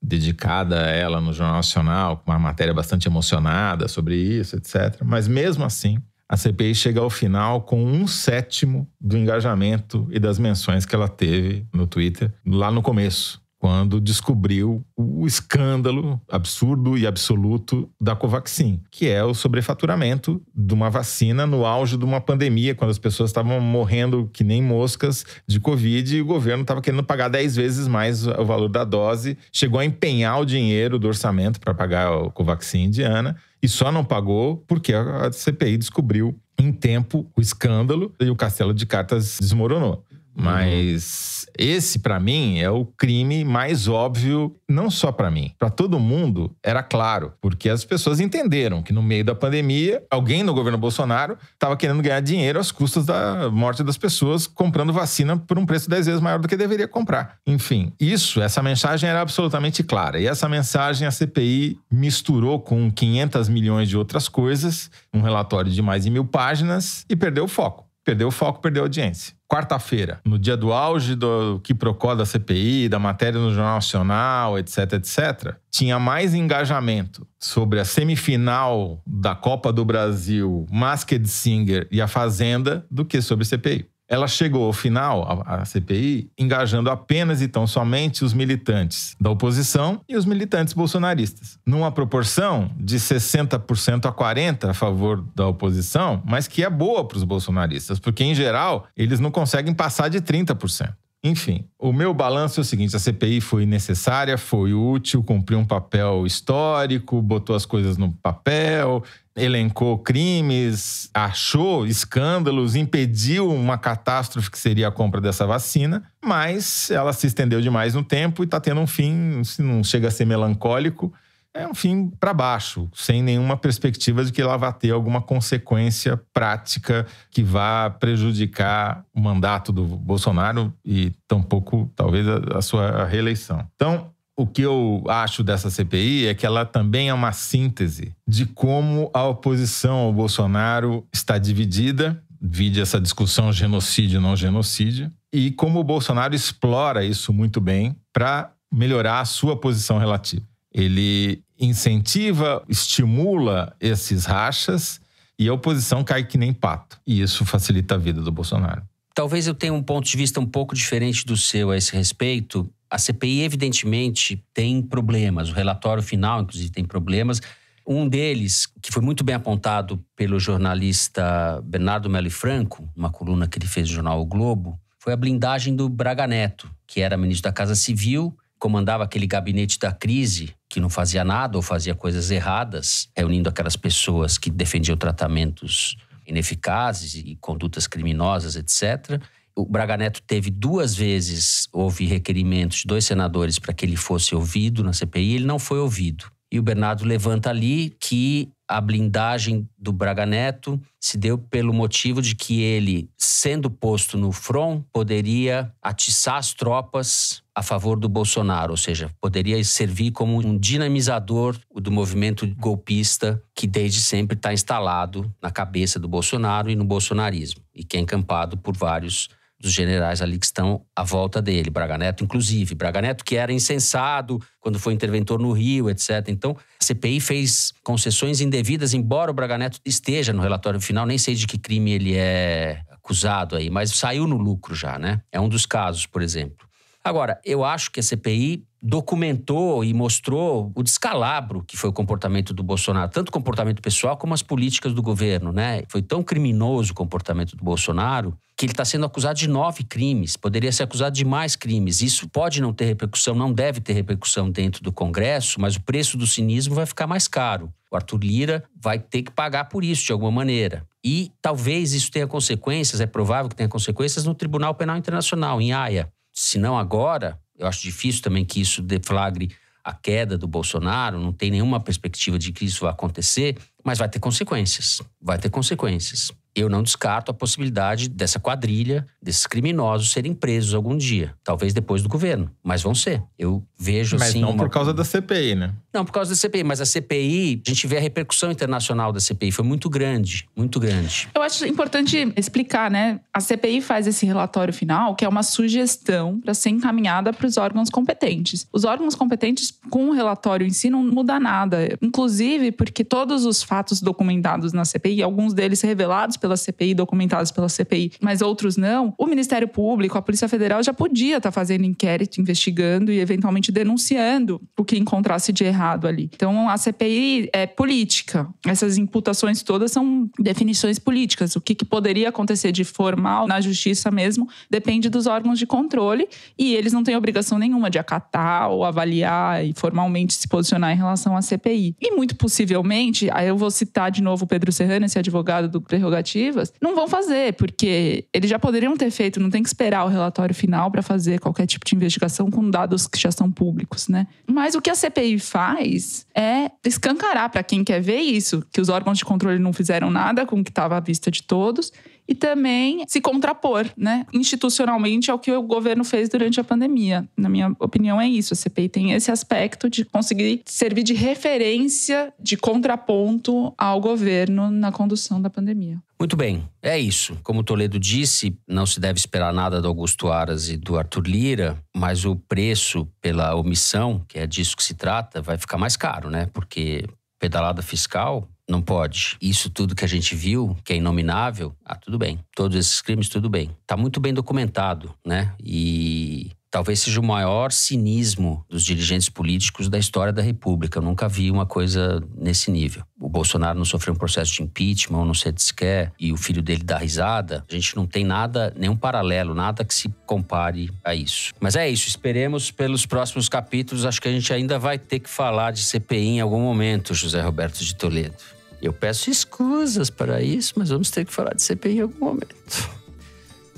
dedicada a ela no Jornal Nacional, com uma matéria bastante emocionada sobre isso, etc. Mas mesmo assim, a CPI chega ao final com um sétimo do engajamento e das menções que ela teve no Twitter lá no começo quando descobriu o escândalo absurdo e absoluto da Covaxin, que é o sobrefaturamento de uma vacina no auge de uma pandemia, quando as pessoas estavam morrendo que nem moscas de Covid e o governo estava querendo pagar 10 vezes mais o valor da dose, chegou a empenhar o dinheiro do orçamento para pagar a Covaxin indiana e só não pagou porque a CPI descobriu em tempo o escândalo e o castelo de cartas desmoronou. Uhum. Mas esse, para mim, é o crime mais óbvio, não só para mim, para todo mundo era claro, porque as pessoas entenderam que no meio da pandemia, alguém no governo Bolsonaro estava querendo ganhar dinheiro às custas da morte das pessoas, comprando vacina por um preço 10 vezes maior do que deveria comprar. Enfim, isso, essa mensagem era absolutamente clara. E essa mensagem a CPI misturou com 500 milhões de outras coisas, um relatório de mais de mil páginas, e perdeu o foco. Perdeu o foco, perdeu a audiência quarta-feira, no dia do auge do que da CPI, da matéria no Jornal Nacional, etc, etc, tinha mais engajamento sobre a semifinal da Copa do Brasil, Masked Singer e a Fazenda do que sobre CPI. Ela chegou ao final, a, CPI, engajando apenas e tão somente os militantes da oposição e os militantes bolsonaristas, numa proporção de 60% a 40% a favor da oposição, mas que é boa para os bolsonaristas, porque, em geral, eles não conseguem passar de 30%. Enfim, o meu balanço é o seguinte: a CPI foi necessária, foi útil, cumpriu um papel histórico, botou as coisas no papel, elencou crimes, achou escândalos, impediu uma catástrofe que seria a compra dessa vacina, mas ela se estendeu demais no tempo e está tendo um fim, não chega a ser melancólico, é um fim para baixo, sem nenhuma perspectiva de que ela vá ter alguma consequência prática que vá prejudicar o mandato do Bolsonaro e tampouco, talvez, a, a sua reeleição. Então, o que eu acho dessa CPI é que ela também é uma síntese de como a oposição ao Bolsonaro está dividida, vide essa discussão genocídio não genocídio, e como o Bolsonaro explora isso muito bem para melhorar a sua posição relativa. Ele incentiva, estimula esses rachas e a oposição cai que nem pato. E isso facilita a vida do Bolsonaro. Talvez eu tenha um ponto de vista um pouco diferente do seu a esse respeito. A CPI, evidentemente, tem problemas. O relatório final, inclusive, tem problemas. Um deles, que foi muito bem apontado pelo jornalista Bernardo Melo Franco, uma coluna que ele fez no jornal O Globo, foi a blindagem do Braga Neto, que era ministro da Casa Civil comandava aquele gabinete da crise, que não fazia nada ou fazia coisas erradas, reunindo aquelas pessoas que defendiam tratamentos ineficazes e condutas criminosas, etc. O Braga Neto teve duas vezes, houve requerimentos de dois senadores para que ele fosse ouvido na CPI, ele não foi ouvido. E o Bernardo levanta ali que a blindagem do Braga Neto se deu pelo motivo de que ele, sendo posto no front, poderia atiçar as tropas a favor do Bolsonaro, ou seja, poderia servir como um dinamizador do movimento golpista que desde sempre está instalado na cabeça do Bolsonaro e no bolsonarismo, e que é encampado por vários dos generais ali que estão à volta dele, Braga Neto inclusive. Braga Neto que era insensado quando foi interventor no Rio, etc. Então, a CPI fez concessões indevidas, embora o Braga Neto esteja no relatório final, nem sei de que crime ele é acusado aí, mas saiu no lucro já, né? É um dos casos, por exemplo. Agora, eu acho que a CPI documentou e mostrou o descalabro que foi o comportamento do Bolsonaro, tanto o comportamento pessoal como as políticas do governo, né? Foi tão criminoso o comportamento do Bolsonaro que ele está sendo acusado de nove crimes, poderia ser acusado de mais crimes. Isso pode não ter repercussão, não deve ter repercussão dentro do Congresso, mas o preço do cinismo vai ficar mais caro. O Arthur Lira vai ter que pagar por isso de alguma maneira. E talvez isso tenha consequências, é provável que tenha consequências no Tribunal Penal Internacional, em Haia. Se não agora, eu acho difícil também que isso deflagre a queda do Bolsonaro, não tem nenhuma perspectiva de que isso vá acontecer, mas vai ter consequências. Vai ter consequências eu não descarto a possibilidade dessa quadrilha, desses criminosos serem presos algum dia, talvez depois do governo, mas vão ser. Eu vejo mas assim. Mas não uma... por causa da CPI, né? Não por causa da CPI, mas a CPI, a gente vê a repercussão internacional da CPI foi muito grande, muito grande. Eu acho importante explicar, né? A CPI faz esse relatório final, que é uma sugestão para ser encaminhada para os órgãos competentes. Os órgãos competentes com o relatório em si não muda nada, inclusive porque todos os fatos documentados na CPI, alguns deles revelados pela CPI, documentados pela CPI, mas outros não, o Ministério Público, a Polícia Federal já podia estar tá fazendo inquérito, investigando e eventualmente denunciando o que encontrasse de errado ali. Então, a CPI é política. Essas imputações todas são definições políticas. O que, que poderia acontecer de formal na justiça mesmo depende dos órgãos de controle e eles não têm obrigação nenhuma de acatar ou avaliar e formalmente se posicionar em relação à CPI. E muito possivelmente, aí eu vou citar de novo o Pedro Serrano, esse advogado do prerrogativo alternativas, não vão fazer, porque eles já poderiam ter feito, não tem que esperar o relatório final para fazer qualquer tipo de investigação com dados que já são públicos, né? Mas o que a CPI faz é escancarar para quem quer ver isso, que os órgãos de controle não fizeram nada com o que estava à vista de todos e também se contrapor, né, institucionalmente ao que o governo fez durante a pandemia. Na minha opinião é isso, a CPI tem esse aspecto de conseguir servir de referência, de contraponto ao governo na condução da pandemia. Muito bem, é isso. Como Toledo disse, não se deve esperar nada do Augusto Aras e do Arthur Lira, mas o preço pela omissão, que é disso que se trata, vai ficar mais caro, né? Porque pedalada fiscal não pode. Isso tudo que a gente viu, que é inominável, ah, tudo bem. Todos esses crimes, tudo bem. Tá muito bem documentado, né? E talvez seja o maior cinismo dos dirigentes políticos da história da República. Eu nunca vi uma coisa nesse nível. O Bolsonaro não sofreu um processo de impeachment, ou não sei se quer, e o filho dele dá risada. A gente não tem nada, nenhum paralelo, nada que se compare a isso. Mas é isso, esperemos pelos próximos capítulos. Acho que a gente ainda vai ter que falar de CPI em algum momento, José Roberto de Toledo. Eu peço escusas para isso, mas vamos ter que falar de CPI em algum momento.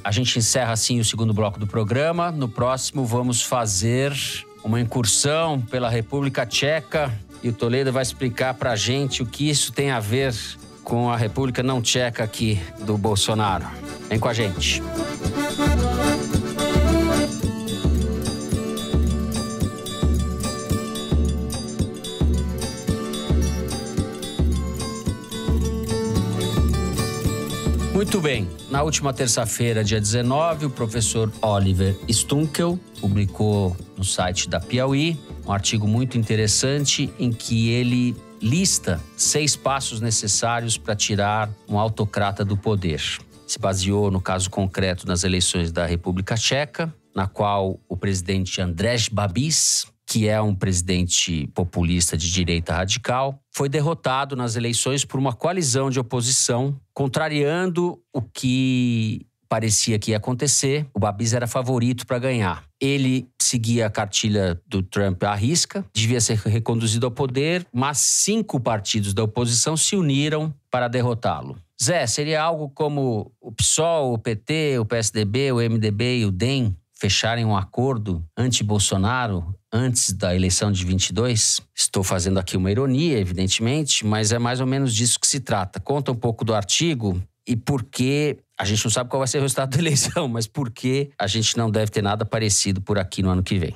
A gente encerra assim o segundo bloco do programa. No próximo, vamos fazer uma incursão pela República Tcheca e o Toledo vai explicar para a gente o que isso tem a ver com a República Não Tcheca aqui do Bolsonaro. Vem com a gente. Muito bem, na última terça-feira, dia 19, o professor Oliver Stunkel publicou no site da Piauí um artigo muito interessante em que ele lista seis passos necessários para tirar um autocrata do poder. Se baseou, no caso concreto, nas eleições da República Tcheca, na qual o presidente Andrés Babis que é um presidente populista de direita radical, foi derrotado nas eleições por uma coalizão de oposição, contrariando o que parecia que ia acontecer. O Babis era favorito para ganhar. Ele seguia a cartilha do Trump à risca, devia ser reconduzido ao poder, mas cinco partidos da oposição se uniram para derrotá-lo. Zé, seria algo como o PSOL, o PT, o PSDB, o MDB e o DEM fecharem um acordo anti-Bolsonaro, antes da eleição de 22. Estou fazendo aqui uma ironia, evidentemente, mas é mais ou menos disso que se trata. Conta um pouco do artigo e por que a gente não sabe qual vai ser o resultado da eleição, mas por que a gente não deve ter nada parecido por aqui no ano que vem.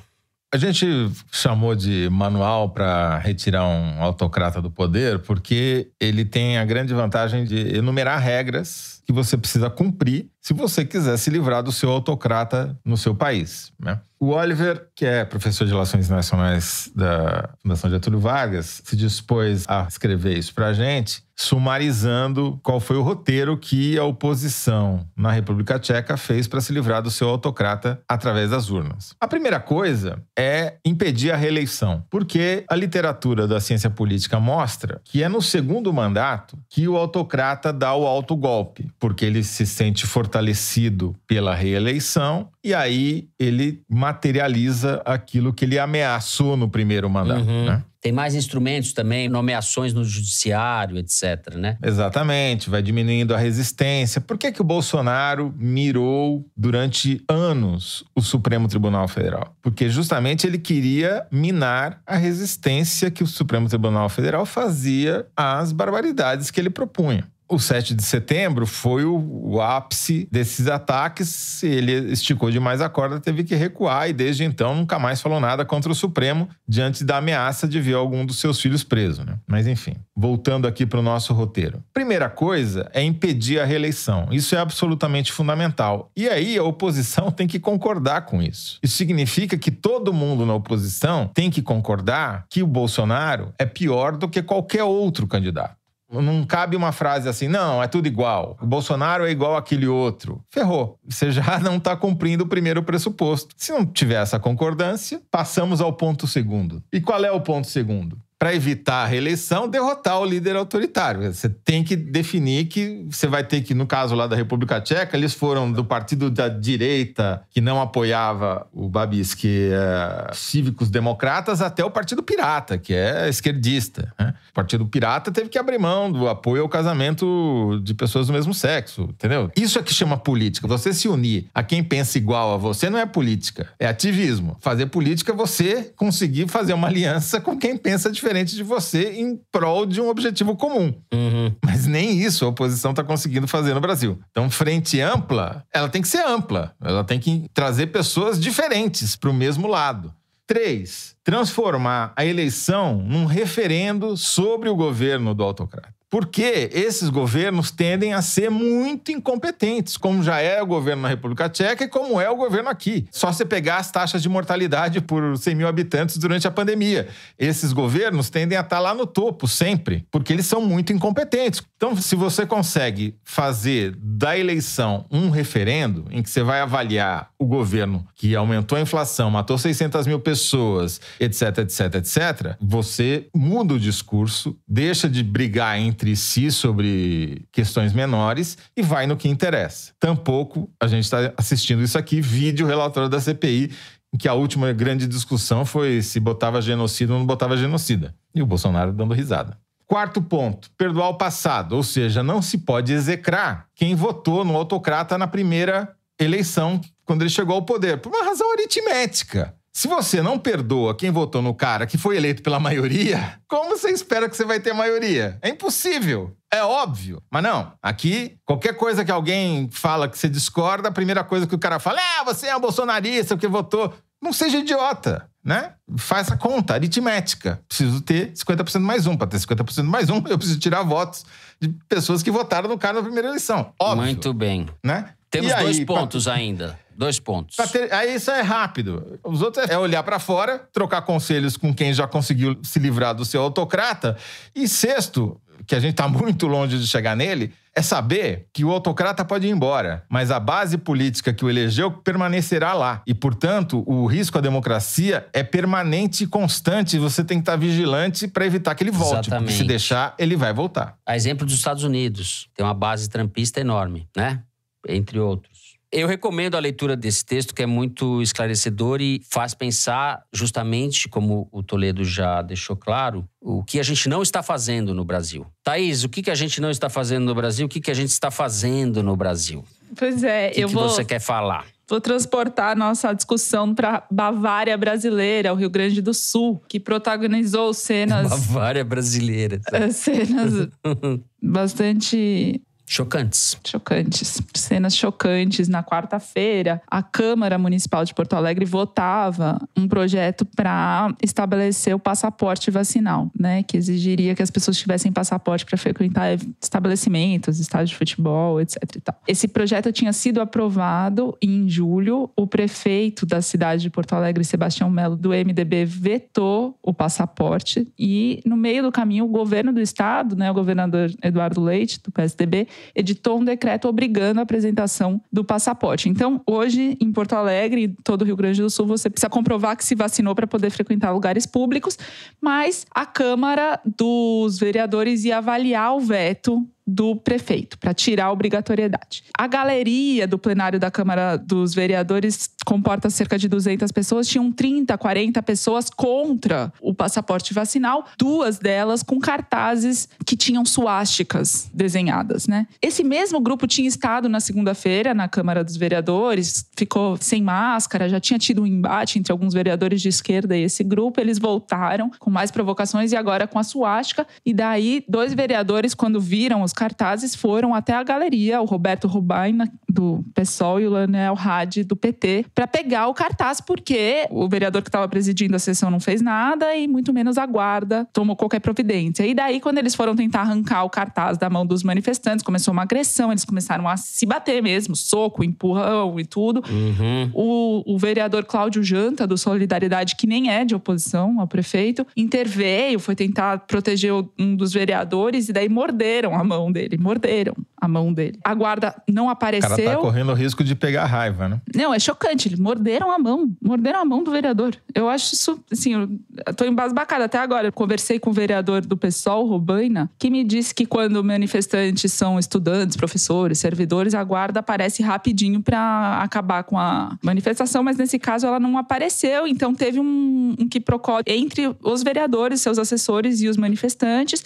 A gente chamou de manual para retirar um autocrata do poder porque ele tem a grande vantagem de enumerar regras que você precisa cumprir se você quiser se livrar do seu autocrata no seu país. Né? O Oliver, que é professor de Relações Internacionais da Fundação Getúlio Vargas, se dispôs a escrever isso para a gente, sumarizando qual foi o roteiro que a oposição na República Tcheca fez para se livrar do seu autocrata através das urnas. A primeira coisa é impedir a reeleição, porque a literatura da ciência política mostra que é no segundo mandato que o autocrata dá o alto golpe, porque ele se sente fortalecido pela reeleição e aí ele mata materializa aquilo que ele ameaçou no primeiro mandato. Uhum. Né? Tem mais instrumentos também, nomeações no judiciário, etc, né? Exatamente, vai diminuindo a resistência. Por que, que o Bolsonaro mirou durante anos o Supremo Tribunal Federal? Porque justamente ele queria minar a resistência que o Supremo Tribunal Federal fazia às barbaridades que ele propunha. O 7 de setembro foi o, o, ápice desses ataques. Ele esticou demais a corda, teve que recuar e desde então nunca mais falou nada contra o Supremo diante da ameaça de ver algum dos seus filhos preso. Né? Mas enfim, voltando aqui para o nosso roteiro. Primeira coisa é impedir a reeleição. Isso é absolutamente fundamental. E aí a oposição tem que concordar com isso. Isso significa que todo mundo na oposição tem que concordar que o Bolsonaro é pior do que qualquer outro candidato. Não cabe uma frase assim, não, é tudo igual. O Bolsonaro é igual aquele outro. Ferrou. Você já não está cumprindo o primeiro pressuposto. Se não tiver essa concordância, passamos ao ponto segundo. E qual é o ponto segundo? para evitar a reeleição, derrotar o líder autoritário. Você tem que definir que você vai ter que, no caso lá da República Tcheca, eles foram do partido da direita, que não apoiava o Babis, que eh, é cívicos democratas, até o Partido Pirata, que é esquerdista. Né? O Partido Pirata teve que abrir mão do apoio ao casamento de pessoas do mesmo sexo, entendeu? Isso é que chama política. Você se unir a quem pensa igual a você não é política, é ativismo. Fazer política é você conseguir fazer uma aliança com quem pensa diferente diferentes de você em prol de um objetivo comum. Uhum. Mas nem isso a oposição está conseguindo fazer no Brasil. Então, frente ampla, ela tem que ser ampla. Ela tem que trazer pessoas diferentes para o mesmo lado. Três, transformar a eleição num referendo sobre o governo do autocrata. Porque esses governos tendem a ser muito incompetentes, como já é o governo na República Tcheca e como é o governo aqui. Só você pegar as taxas de mortalidade por 100 mil habitantes durante a pandemia. Esses governos tendem a estar tá lá no topo sempre, porque eles são muito incompetentes. Então, se você consegue fazer da eleição um referendo em que você vai avaliar o governo que aumentou a inflação, matou 600 mil pessoas, etc, etc, etc, você muda o discurso, deixa de brigar entre entre si sobre questões menores e vai no que interessa. Tampouco a gente está assistindo isso aqui, vídeo relatório da CPI, em que a última grande discussão foi se botava genocida ou não botava genocida. E o Bolsonaro dando risada. Quarto ponto, perdoar o passado, ou seja, não se pode execrar quem votou no autocrata na primeira eleição, quando ele chegou ao poder, por uma razão aritmética. Se você não perdoa quem votou no cara que foi eleito pela maioria, como você espera que você vai ter maioria? É impossível. É óbvio. Mas não, aqui, qualquer coisa que alguém fala que você discorda, a primeira coisa que o cara fala é: ah, você é um bolsonarista porque votou. Não seja idiota, né? Faça a conta aritmética. Preciso ter 50% mais um. Para ter 50% mais um, eu preciso tirar votos de pessoas que votaram no cara na primeira eleição. Óbvio. Muito bem. Né? Temos dois pontos pra... ainda. Dois pontos. ter, aí isso é rápido. Os outros é, é olhar para fora, trocar conselhos com quem já conseguiu se livrar do seu autocrata. E sexto, que a gente está muito longe de chegar nele, é saber que o autocrata pode ir embora, mas a base política que o elegeu permanecerá lá. E, portanto, o risco à democracia é permanente e constante. Você tem que estar tá vigilante para evitar que ele volte. Exatamente. Porque se deixar, ele vai voltar. A exemplo dos Estados Unidos, tem uma base trampista enorme, né? Entre outros. Eu recomendo a leitura desse texto, que é muito esclarecedor e faz pensar, justamente, como o Toledo já deixou claro, o que a gente não está fazendo no Brasil. Thaís, o que, que a gente não está fazendo no Brasil? O que, que a gente está fazendo no Brasil? Pois é, que eu que vou. O que você quer falar? Vou transportar nossa discussão para Bavária brasileira, o Rio Grande do Sul, que protagonizou cenas. Bavária brasileira. Tá? Cenas bastante Chocantes. Chocantes. Cenas chocantes. Na quarta-feira, a Câmara Municipal de Porto Alegre votava um projeto para estabelecer o passaporte vacinal, né? Que exigiria que as pessoas tivessem passaporte para frequentar estabelecimentos, estádios de futebol, etc. Esse projeto tinha sido aprovado em julho. O prefeito da cidade de Porto Alegre, Sebastião Melo, do MDB, vetou o passaporte. E no meio do caminho, o governo do estado, né? O governador Eduardo Leite, do PSDB, editou um decreto obrigando a apresentação do passaporte. Então, hoje, em Porto Alegre e todo o Rio Grande do Sul, você precisa comprovar que se vacinou para poder frequentar lugares públicos, mas a Câmara dos Vereadores ia avaliar o veto do prefeito para tirar a obrigatoriedade. A galeria do plenário da Câmara dos Vereadores comporta cerca de 200 pessoas, tinham 30, 40 pessoas contra o passaporte vacinal, duas delas com cartazes que tinham suásticas desenhadas, né? Esse mesmo grupo tinha estado na segunda-feira na Câmara dos Vereadores, ficou sem máscara, já tinha tido um embate entre alguns vereadores de esquerda e esse grupo, eles voltaram com mais provocações e agora com a suástica, e daí dois vereadores quando viram os os cartazes foram até a galeria, o Roberto Rubaina, do PSOL, e o Lanel Hadi, do PT, para pegar o cartaz, porque o vereador que estava presidindo a sessão não fez nada e muito menos a guarda tomou qualquer providência. E daí, quando eles foram tentar arrancar o cartaz da mão dos manifestantes, começou uma agressão, eles começaram a se bater mesmo, soco, empurrão e tudo. Uhum. O, o vereador Cláudio Janta, do Solidariedade, que nem é de oposição ao prefeito, interveio, foi tentar proteger um dos vereadores e daí morderam a mão mão dele, morderam a mão dele. A guarda não apareceu. O cara tá correndo o risco de pegar raiva, né? Não, é chocante. Eles morderam a mão. Morderam a mão do vereador. Eu acho isso, assim, eu tô embasbacada até agora. Eu conversei com o vereador do PSOL, Robaina, que me disse que quando manifestantes são estudantes, professores, servidores, a guarda aparece rapidinho para acabar com a manifestação, mas nesse caso ela não apareceu. Então teve um, um procode entre os vereadores, seus assessores e os manifestantes.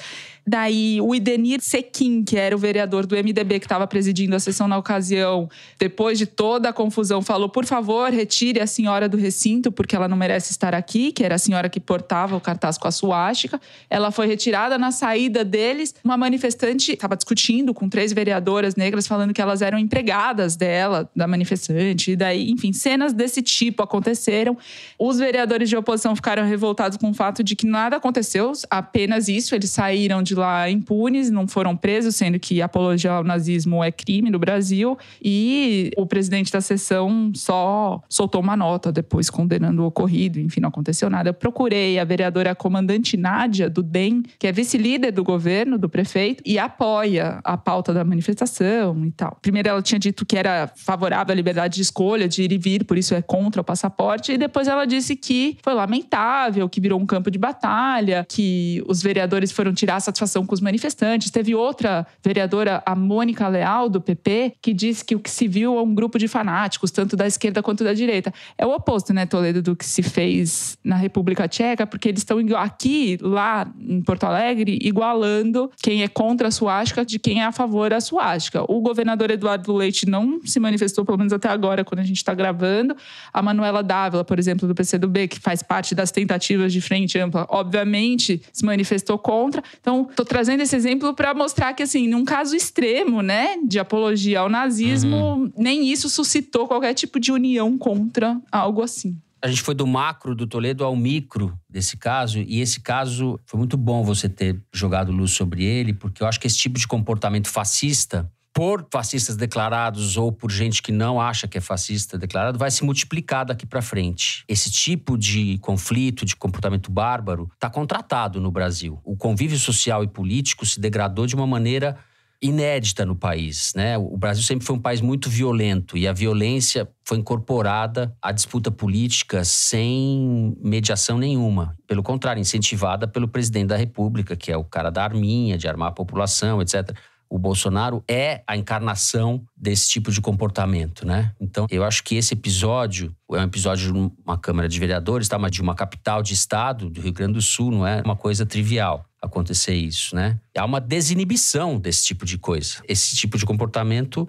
Daí o Idenir sequin que era o vereador do MDB, que estava presidindo a sessão na ocasião, depois de toda a confusão, falou: por favor, retire a senhora do recinto, porque ela não merece estar aqui, que era a senhora que portava o cartaz com a suástica. Ela foi retirada na saída deles. Uma manifestante estava discutindo com três vereadoras negras, falando que elas eram empregadas dela, da manifestante. E daí, enfim, cenas desse tipo aconteceram. Os vereadores de oposição ficaram revoltados com o fato de que nada aconteceu, apenas isso. Eles saíram de lá impunes, não foram presos, sendo que apologia ao nazismo é crime no Brasil e o presidente da sessão só soltou uma nota depois condenando o ocorrido, enfim, não aconteceu nada. Eu procurei a vereadora comandante Nádia do DEM, que é vice-líder do governo do prefeito e apoia a pauta da manifestação e tal. Primeiro ela tinha dito que era favorável à liberdade de escolha, de ir e vir, por isso é contra o passaporte, e depois ela disse que foi lamentável, que virou um campo de batalha, que os vereadores foram tirar satisfação com os manifestantes. Teve outra vereadora, a Mônica Leal, do PP, que disse que o que se viu é um grupo de fanáticos, tanto da esquerda quanto da direita. É o oposto, né, Toledo, do que se fez na República Tcheca, porque eles estão aqui, lá em Porto Alegre, igualando quem é contra a suástica de quem é a favor da suástica. O governador Eduardo Leite não se manifestou, pelo menos até agora, quando a gente está gravando. A Manuela Dávila, por exemplo, do PCdoB, que faz parte das tentativas de frente ampla, obviamente se manifestou contra. Então, estou trazendo esse exemplo para mostrar que, assim, num caso extremo, extremo, né, de apologia ao nazismo, uhum. nem isso suscitou qualquer tipo de união contra algo assim. A gente foi do macro do Toledo ao micro desse caso, e esse caso foi muito bom você ter jogado luz sobre ele, porque eu acho que esse tipo de comportamento fascista por fascistas declarados ou por gente que não acha que é fascista declarado vai se multiplicar daqui para frente. Esse tipo de conflito, de comportamento bárbaro, está contratado no Brasil. O convívio social e político se degradou de uma maneira inédita no país, né? O Brasil sempre foi um país muito violento e a violência foi incorporada à disputa política sem mediação nenhuma. Pelo contrário, incentivada pelo presidente da República, que é o cara da arminha, de armar a população, etc o Bolsonaro é a encarnação desse tipo de comportamento, né? Então, eu acho que esse episódio é um episódio de uma Câmara de Vereadores, tá? mas de uma capital de estado do Rio Grande do Sul, não é uma coisa trivial acontecer isso, né? Há uma desinibição desse tipo de coisa. Esse tipo de comportamento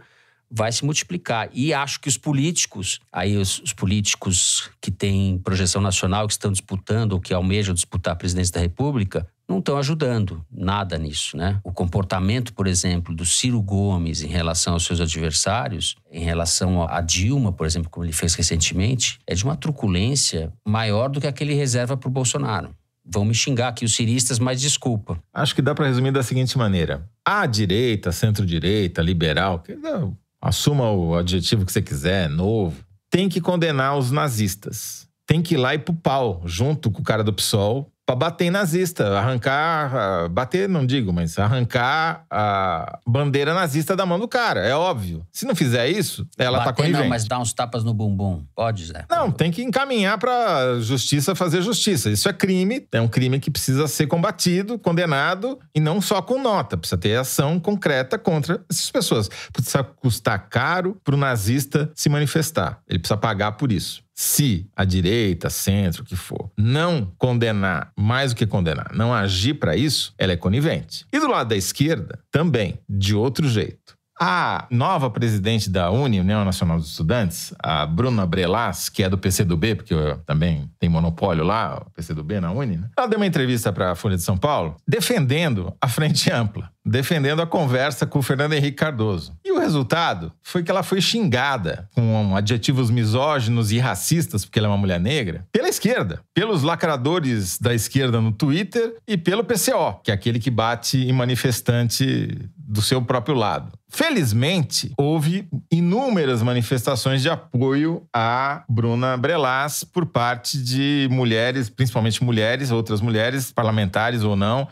vai se multiplicar. E acho que os políticos, aí os, os, políticos que têm projeção nacional, que estão disputando ou que almejam disputar a presidência da República, não estão ajudando nada nisso, né? O comportamento, por exemplo, do Ciro Gomes em relação aos seus adversários, em relação a Dilma, por exemplo, como ele fez recentemente, é de uma truculência maior do que aquele reserva para o Bolsonaro. Vão me xingar aqui os ciristas, mas desculpa. Acho que dá para resumir da seguinte maneira: a direita, centro-direita, liberal, né, assuma o adjetivo que você quiser, novo, tem que condenar os nazistas. Tem que ir lá e pro pau, junto com o cara do PSOL, para bater nazista, arrancar, ah, bater não digo, mas arrancar a bandeira nazista da mão do cara, é óbvio. Se não fizer isso, ela tá bater, tá conivente. Não, mas dá uns tapas no bumbum, pode, Zé? Não, tem que encaminhar para justiça fazer justiça. Isso é crime, é um crime que precisa ser combatido, condenado e não só com nota, precisa ter ação concreta contra essas pessoas. Precisa custar caro pro nazista se manifestar. Ele precisa pagar por isso se a direita, centro, o que for, não condenar mais do que condenar, não agir para isso, ela é conivente. E do lado da esquerda, também, de outro jeito. A nova presidente da Uni, União Nacional dos Estudantes, a Bruna Brelas, que é do PCdoB, porque também tem monopólio lá, o PCdoB na Uni, né? ela deu uma entrevista para a Folha de São Paulo defendendo a Frente Ampla, defendendo a conversa com o Fernando Henrique Cardoso. E o resultado foi que ela foi xingada com adjetivos misóginos e racistas, porque ela é uma mulher negra, pela esquerda, pelos lacradores da esquerda no Twitter e pelo PCO, que é aquele que bate em manifestante do seu próprio lado. Felizmente, houve inúmeras manifestações de apoio a Bruna Brelas por parte de mulheres, principalmente mulheres, outras mulheres, parlamentares ou não,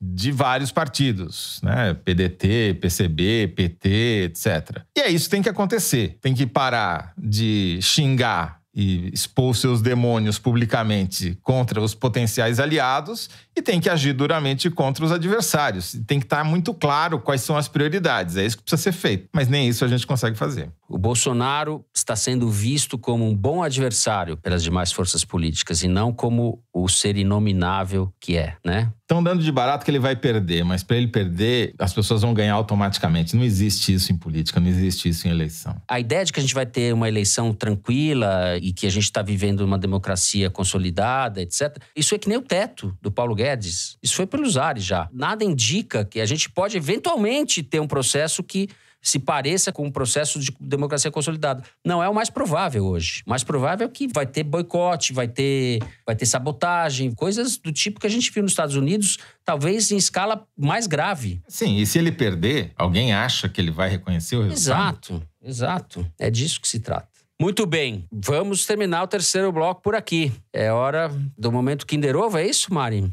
de vários partidos, né? PDT, PCB, PT, etc. E é isso que tem que acontecer. Tem que parar de xingar e expor seus demônios publicamente contra os potenciais aliados e tem que agir duramente contra os adversários. Tem que estar muito claro quais são as prioridades. É isso que precisa ser feito. Mas nem isso a gente consegue fazer. O Bolsonaro está sendo visto como um bom adversário pelas demais forças políticas e não como o ser inominável que é, né? Estão dando de barato que ele vai perder, mas para ele perder, as pessoas vão ganhar automaticamente. Não existe isso em política, não existe isso em eleição. A ideia de que a gente vai ter uma eleição tranquila e que a gente está vivendo uma democracia consolidada, etc., isso é que nem o teto do Paulo Guedes. Isso foi pelos ares já. Nada indica que a gente pode eventualmente ter um processo que se pareça com o um processo de democracia consolidada. Não é o mais provável hoje. O mais provável é que vai ter boicote, vai ter, vai ter sabotagem, coisas do tipo que a gente viu nos Estados Unidos, talvez em escala mais grave. Sim, e se ele perder, alguém acha que ele vai reconhecer o resultado? Exato, exato. É disso que se trata. Muito bem, vamos terminar o terceiro bloco por aqui. É hora do momento Kinder Ovo, é isso, Mari?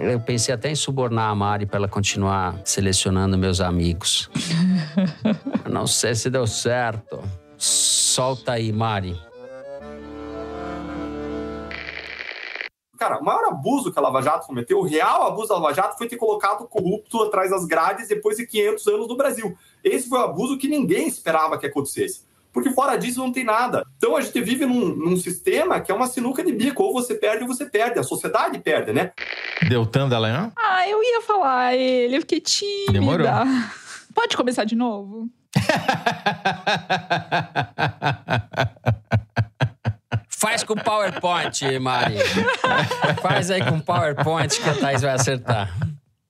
Eu pensei até em subornar a Mari para ela continuar selecionando meus amigos. Não sei se deu certo. Solta aí, Mari. Cara, o maior abuso que a Lava Jato cometeu, o real abuso da Lava Jato, foi ter colocado corrupto atrás das grades depois de 500 anos no Brasil. Esse foi o abuso que ninguém esperava que acontecesse porque fora disso não tem nada. Então a gente vive num, num sistema que é uma sinuca de bico, ou você perde ou você perde, a sociedade perde, né? Deltan Dallagnol? Ah, eu ia falar ele, eu fiquei tímida. Demorou. Pode começar de novo? Faz com PowerPoint, Mari. Faz aí com PowerPoint que a Thais vai acertar.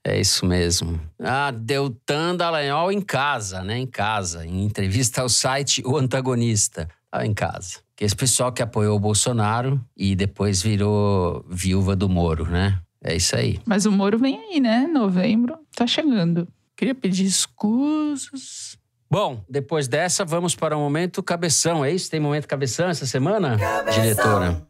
É isso mesmo. Ah, Deltan Dallagnol em casa, né? Em casa. Em entrevista ao site O Antagonista. Ah, em casa. Que esse pessoal que apoiou o Bolsonaro e depois virou viúva do Moro, né? É isso aí. Mas o Moro vem aí, né? Novembro. Tá chegando. Queria pedir escusos. Bom, depois dessa, vamos para o momento cabeção, é isso? Tem momento cabeção essa semana, cabeção. diretora?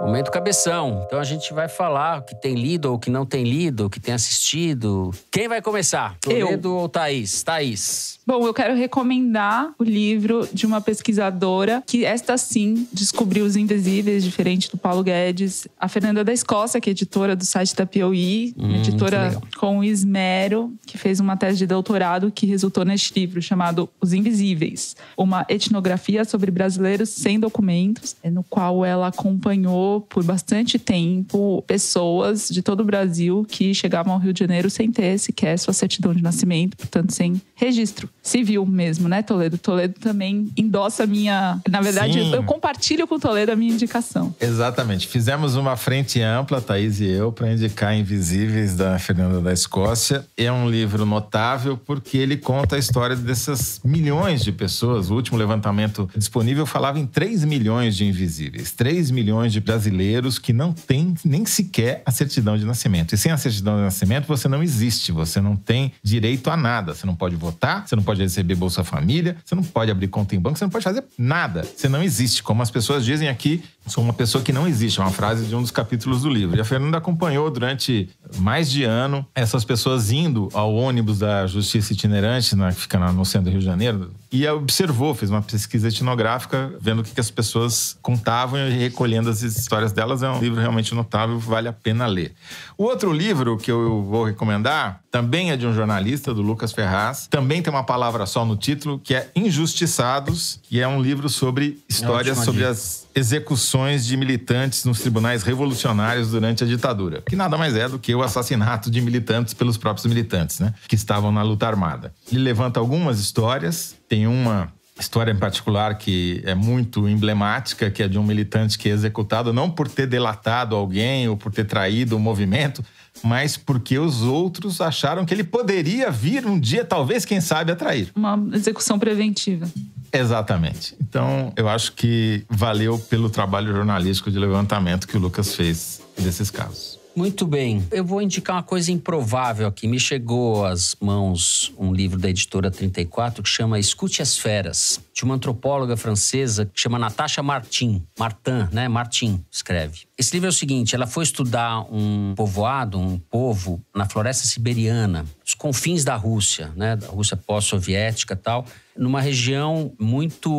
Momento cabeção. Então a gente vai falar o que tem lido ou o que não tem lido, o que tem assistido. Quem vai começar? Toledo ou Thaís? Thaís. Bom, eu quero recomendar o livro de uma pesquisadora que esta sim descobriu os invisíveis, diferente do Paulo Guedes. A Fernanda da Escócia, que é editora do site da POI, hum, editora com esmero, que fez uma tese de doutorado que resultou neste livro chamado Os Invisíveis, uma etnografia sobre brasileiros sem documentos, no qual ela acompanhou por bastante tempo pessoas de todo o Brasil que chegavam ao Rio de Janeiro sem ter sequer sua certidão de nascimento, portanto, sem registro civil mesmo, né, Toledo? Toledo também endossa a minha. Na verdade, Sim. eu compartilho com o Toledo a minha indicação. Exatamente. Fizemos uma frente ampla, Thaís e eu, para indicar Invisíveis da Fernanda da Escócia. É um livro notável porque ele conta a história dessas milhões de pessoas. O último levantamento disponível falava em 3 milhões de invisíveis, 3 milhões de brasileiros que não têm nem sequer a certidão de nascimento. E sem a certidão de nascimento, você não existe, você não tem direito a nada. Você não pode votar, você não pode receber Bolsa Família, você não pode abrir conta em banco, você não pode fazer nada. Você não existe. Como as pessoas dizem aqui, sou uma pessoa que não existe. É uma frase de um dos capítulos do livro. E a Fernanda acompanhou durante mais de ano essas pessoas indo ao ônibus da Justiça Itinerante, na, né, que fica no centro do Rio de Janeiro, e observou, fez uma pesquisa etnográfica, vendo o que, que as pessoas contavam e recolhendo as histórias delas é um livro realmente notável, vale a pena ler. O outro livro que eu vou recomendar também é de um jornalista, do Lucas Ferraz. Também tem uma palavra só no título, que é Injustiçados, que é um livro sobre histórias sobre as execuções de militantes nos tribunais revolucionários durante a ditadura, que nada mais é do que o assassinato de militantes pelos próprios militantes, né, que estavam na luta armada. Ele levanta algumas histórias, tem uma história em particular que é muito emblemática, que é de um militante que é executado não por ter delatado alguém ou por ter traído o movimento, mas porque os outros acharam que ele poderia vir um dia, talvez, quem sabe, a trair. Uma execução preventiva. Exatamente. Então, eu acho que valeu pelo trabalho jornalístico de levantamento que o Lucas fez desses casos. Muito bem. Eu vou indicar uma coisa improvável aqui. Me chegou às mãos um livro da editora 34 que chama Escute as Feras de uma antropóloga francesa que chama Natasha Martin. Martin, né? Martin escreve. Esse livro é o seguinte: ela foi estudar um povoado, um povo na floresta siberiana, os confins da Rússia, né? Da Rússia pós-soviética e tal, numa região muito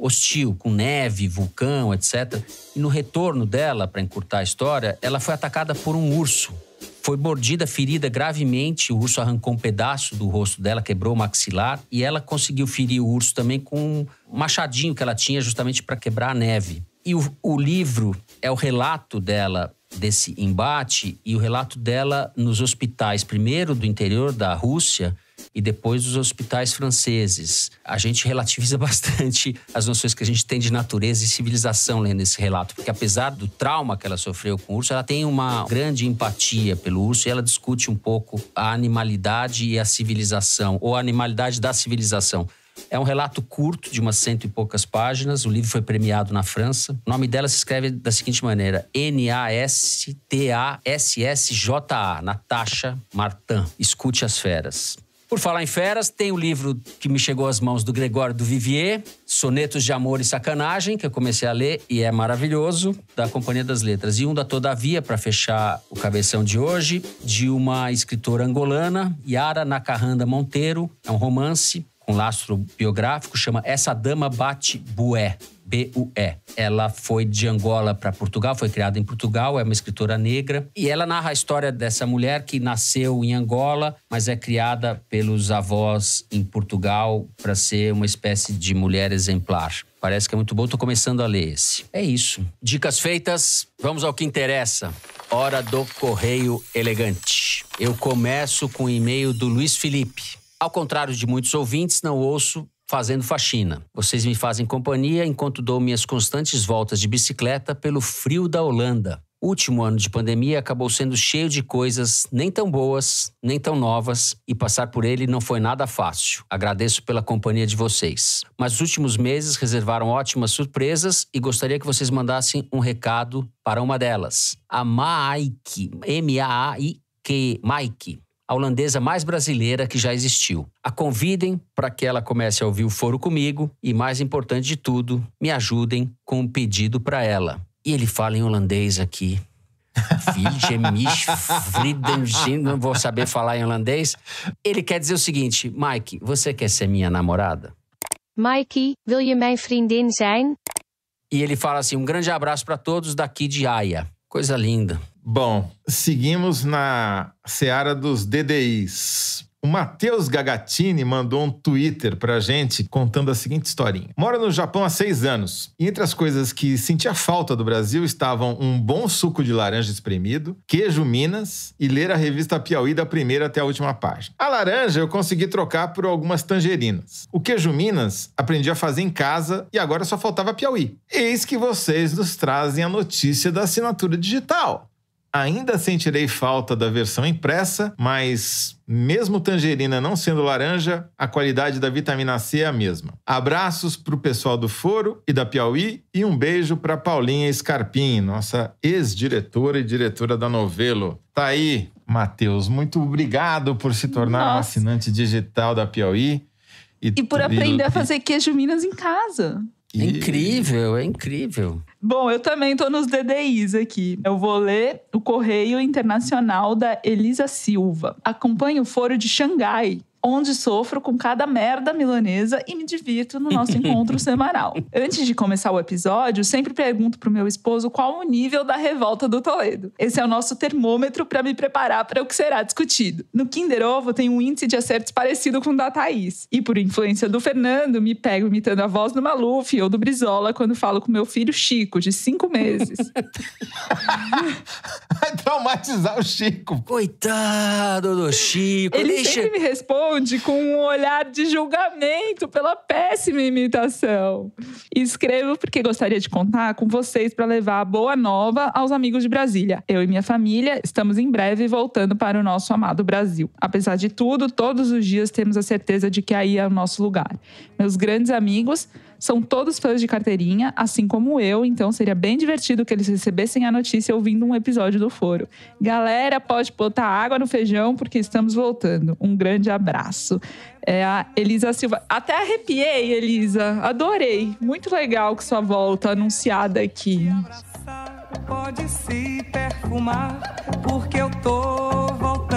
hostil, com neve, vulcão, etc. E no retorno dela, para encurtar a história, ela foi atacada por um urso foi mordida, ferida gravemente. O urso arrancou um pedaço do rosto dela, quebrou o maxilar e ela conseguiu ferir o urso também com um machadinho que ela tinha justamente para quebrar a neve. E o, o livro é o relato dela desse embate e o relato dela nos hospitais, primeiro do interior da Rússia, e depois os hospitais franceses. A gente relativiza bastante as noções que a gente tem de natureza e civilização lendo esse relato, porque apesar do trauma que ela sofreu com o urso, ela tem uma grande empatia pelo urso e ela discute um pouco a animalidade e a civilização, ou a animalidade da civilização. É um relato curto, de umas cento e poucas páginas. O livro foi premiado na França. O nome dela se escreve da seguinte maneira: N-A-S-T-A-S-S-J-A, Natasha Martin. Escute as feras. Por falar em feras, tem o livro que me chegou às mãos do Gregório do Vivier, Sonetos de Amor e Sacanagem, que eu comecei a ler e é maravilhoso, da Companhia das Letras. E um da Todavia, para fechar o cabeção de hoje, de uma escritora angolana, Yara Nakaranda Monteiro. É um romance com lastro biográfico, chama Essa Dama Bate Bué. E. Ela foi de Angola para Portugal, foi criada em Portugal, é uma escritora negra. E ela narra a história dessa mulher que nasceu em Angola, mas é criada pelos avós em Portugal para ser uma espécie de mulher exemplar. Parece que é muito bom, tô começando a ler esse. É isso. Dicas feitas, vamos ao que interessa. Hora do Correio Elegante. Eu começo com o e-mail do Luiz Felipe. Ao contrário de muitos ouvintes, não ouço fazendo faxina. Vocês me fazem companhia enquanto dou minhas constantes voltas de bicicleta pelo frio da Holanda. O último ano de pandemia acabou sendo cheio de coisas nem tão boas, nem tão novas, e passar por ele não foi nada fácil. Agradeço pela companhia de vocês. Mas os últimos meses reservaram ótimas surpresas e gostaria que vocês mandassem um recado para uma delas. A Maike, M-A-I-K, Mike, a holandesa mais brasileira que já existiu. A convidem para que ela comece a ouvir o foro comigo e, mais importante de tudo, me ajudem com um pedido para ela. E ele fala em holandês aqui. Vigemis não vou saber falar em holandês. Ele quer dizer o seguinte: Mike, você quer ser minha namorada? Mike, wil je mijn vriendin zijn? E ele fala assim: um grande abraço para todos daqui de Haia. Coisa linda. Bom, seguimos na seara dos DDIs. O Matheus Gagatini mandou um Twitter pra gente contando a seguinte historinha. Mora no Japão há seis anos. E entre as coisas que sentia falta do Brasil estavam um bom suco de laranja espremido, queijo Minas e ler a revista Piauí da primeira até a última página. A laranja eu consegui trocar por algumas tangerinas. O queijo Minas aprendi a fazer em casa e agora só faltava Piauí. Eis que vocês nos trazem a notícia da assinatura digital. Ainda sentirei falta da versão impressa, mas mesmo tangerina não sendo laranja, a qualidade da vitamina C é a mesma. Abraços para o pessoal do Foro e da Piauí e um beijo para Paulinha Scarpim, nossa ex-diretora e diretora da Novelo. Tá aí, Matheus, muito obrigado por se tornar nossa. assinante digital da Piauí. E, e por aprender e... a fazer queijo Minas em casa. É incrível, é incrível. Bom, eu também estou nos DDIs aqui. Eu vou ler o Correio Internacional da Elisa Silva. Acompanhe o Foro de Xangai, onde sofro com cada merda milanesa e me divirto no nosso encontro semanal. Antes de começar o episódio, sempre pergunto pro meu esposo qual o nível da revolta do Toledo. Esse é o nosso termômetro para me preparar para o que será discutido. No Kinder Ovo tem um índice de acertos parecido com o da Thaís. E por influência do Fernando, me pego imitando a voz do Maluf ou do Brizola quando falo com meu filho Chico, de cinco meses. Vai traumatizar o Chico. Coitado do Chico. Ele Deixa... sempre me responde responde com um olhar de julgamento pela péssima imitação. escrevo porque gostaria de contar com vocês para levar a boa nova aos amigos de Brasília. Eu e minha família estamos em breve voltando para o nosso amado Brasil. Apesar de tudo, todos os dias temos a certeza de que aí é o nosso lugar. Meus grandes amigos, são todos fãs de carteirinha, assim como eu, então seria bem divertido que eles recebessem a notícia ouvindo um episódio do Foro. Galera, pode botar água no feijão porque estamos voltando. Um grande abraço. É a Elisa Silva. Até arrepiei, Elisa. Adorei. Muito legal que sua volta anunciada aqui. pode se perfumar, porque eu tô voltando.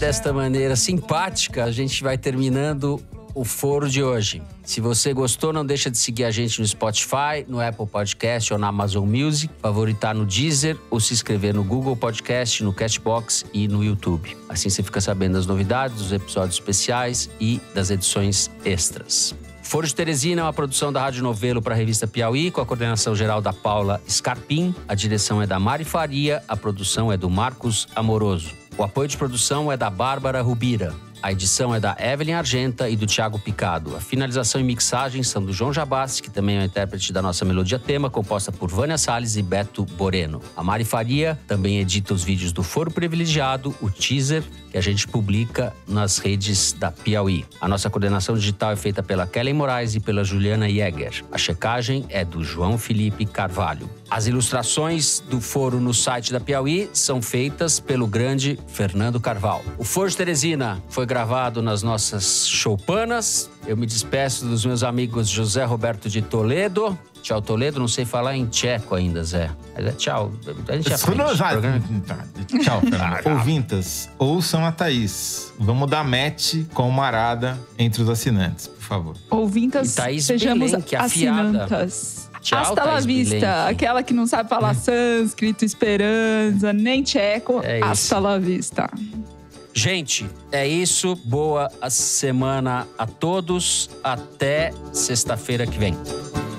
Desta maneira simpática, a gente vai terminando o foro de hoje. Se você gostou, não deixa de seguir a gente no Spotify, no Apple Podcast ou na Amazon Music, favoritar no Deezer ou se inscrever no Google Podcast, no Catchbox e no YouTube. Assim você fica sabendo das novidades, dos episódios especiais e das edições extras. Foro de Teresina é uma produção da Rádio Novelo para a revista Piauí, com a coordenação geral da Paula Scarpim. A direção é da Mari Faria, a produção é do Marcos Amoroso. O apoio de produção é da Bárbara Rubira. A edição é da Evelyn Argenta e do Thiago Picado. A finalização e mixagem são do João Jabassi, que também é o intérprete da nossa melodia tema, composta por Vânia Salles e Beto Boreno. A Mari Faria também edita os vídeos do Foro Privilegiado, o teaser, que a gente publica nas redes da Piauí. A nossa coordenação digital é feita pela Kellen Moraes e pela Juliana Jäger. A checagem é do João Felipe Carvalho. As ilustrações do foro no site da Piauí são feitas pelo grande Fernando Carvalho. O Foro de Teresina foi gravado nas nossas choupanas. Eu me despeço dos meus amigos José Roberto de Toledo. Tchau, Toledo. Não sei falar em tcheco ainda, Zé. Mas é tchau. A gente aprende. Já... Tchau, Fernando. Ah, Ouvintas, ouçam a Thaís. Vamos dar match com Marada entre os assinantes, por favor. Ouvintas, e Thaís sejamos Belém, é assinantas. Tchau, Hasta la vista. Aquela que não sabe falar é. sânscrito, esperança, nem tcheco. É isso. hasta la vista. Gente, é isso. Boa semana a todos. Até sexta-feira que vem.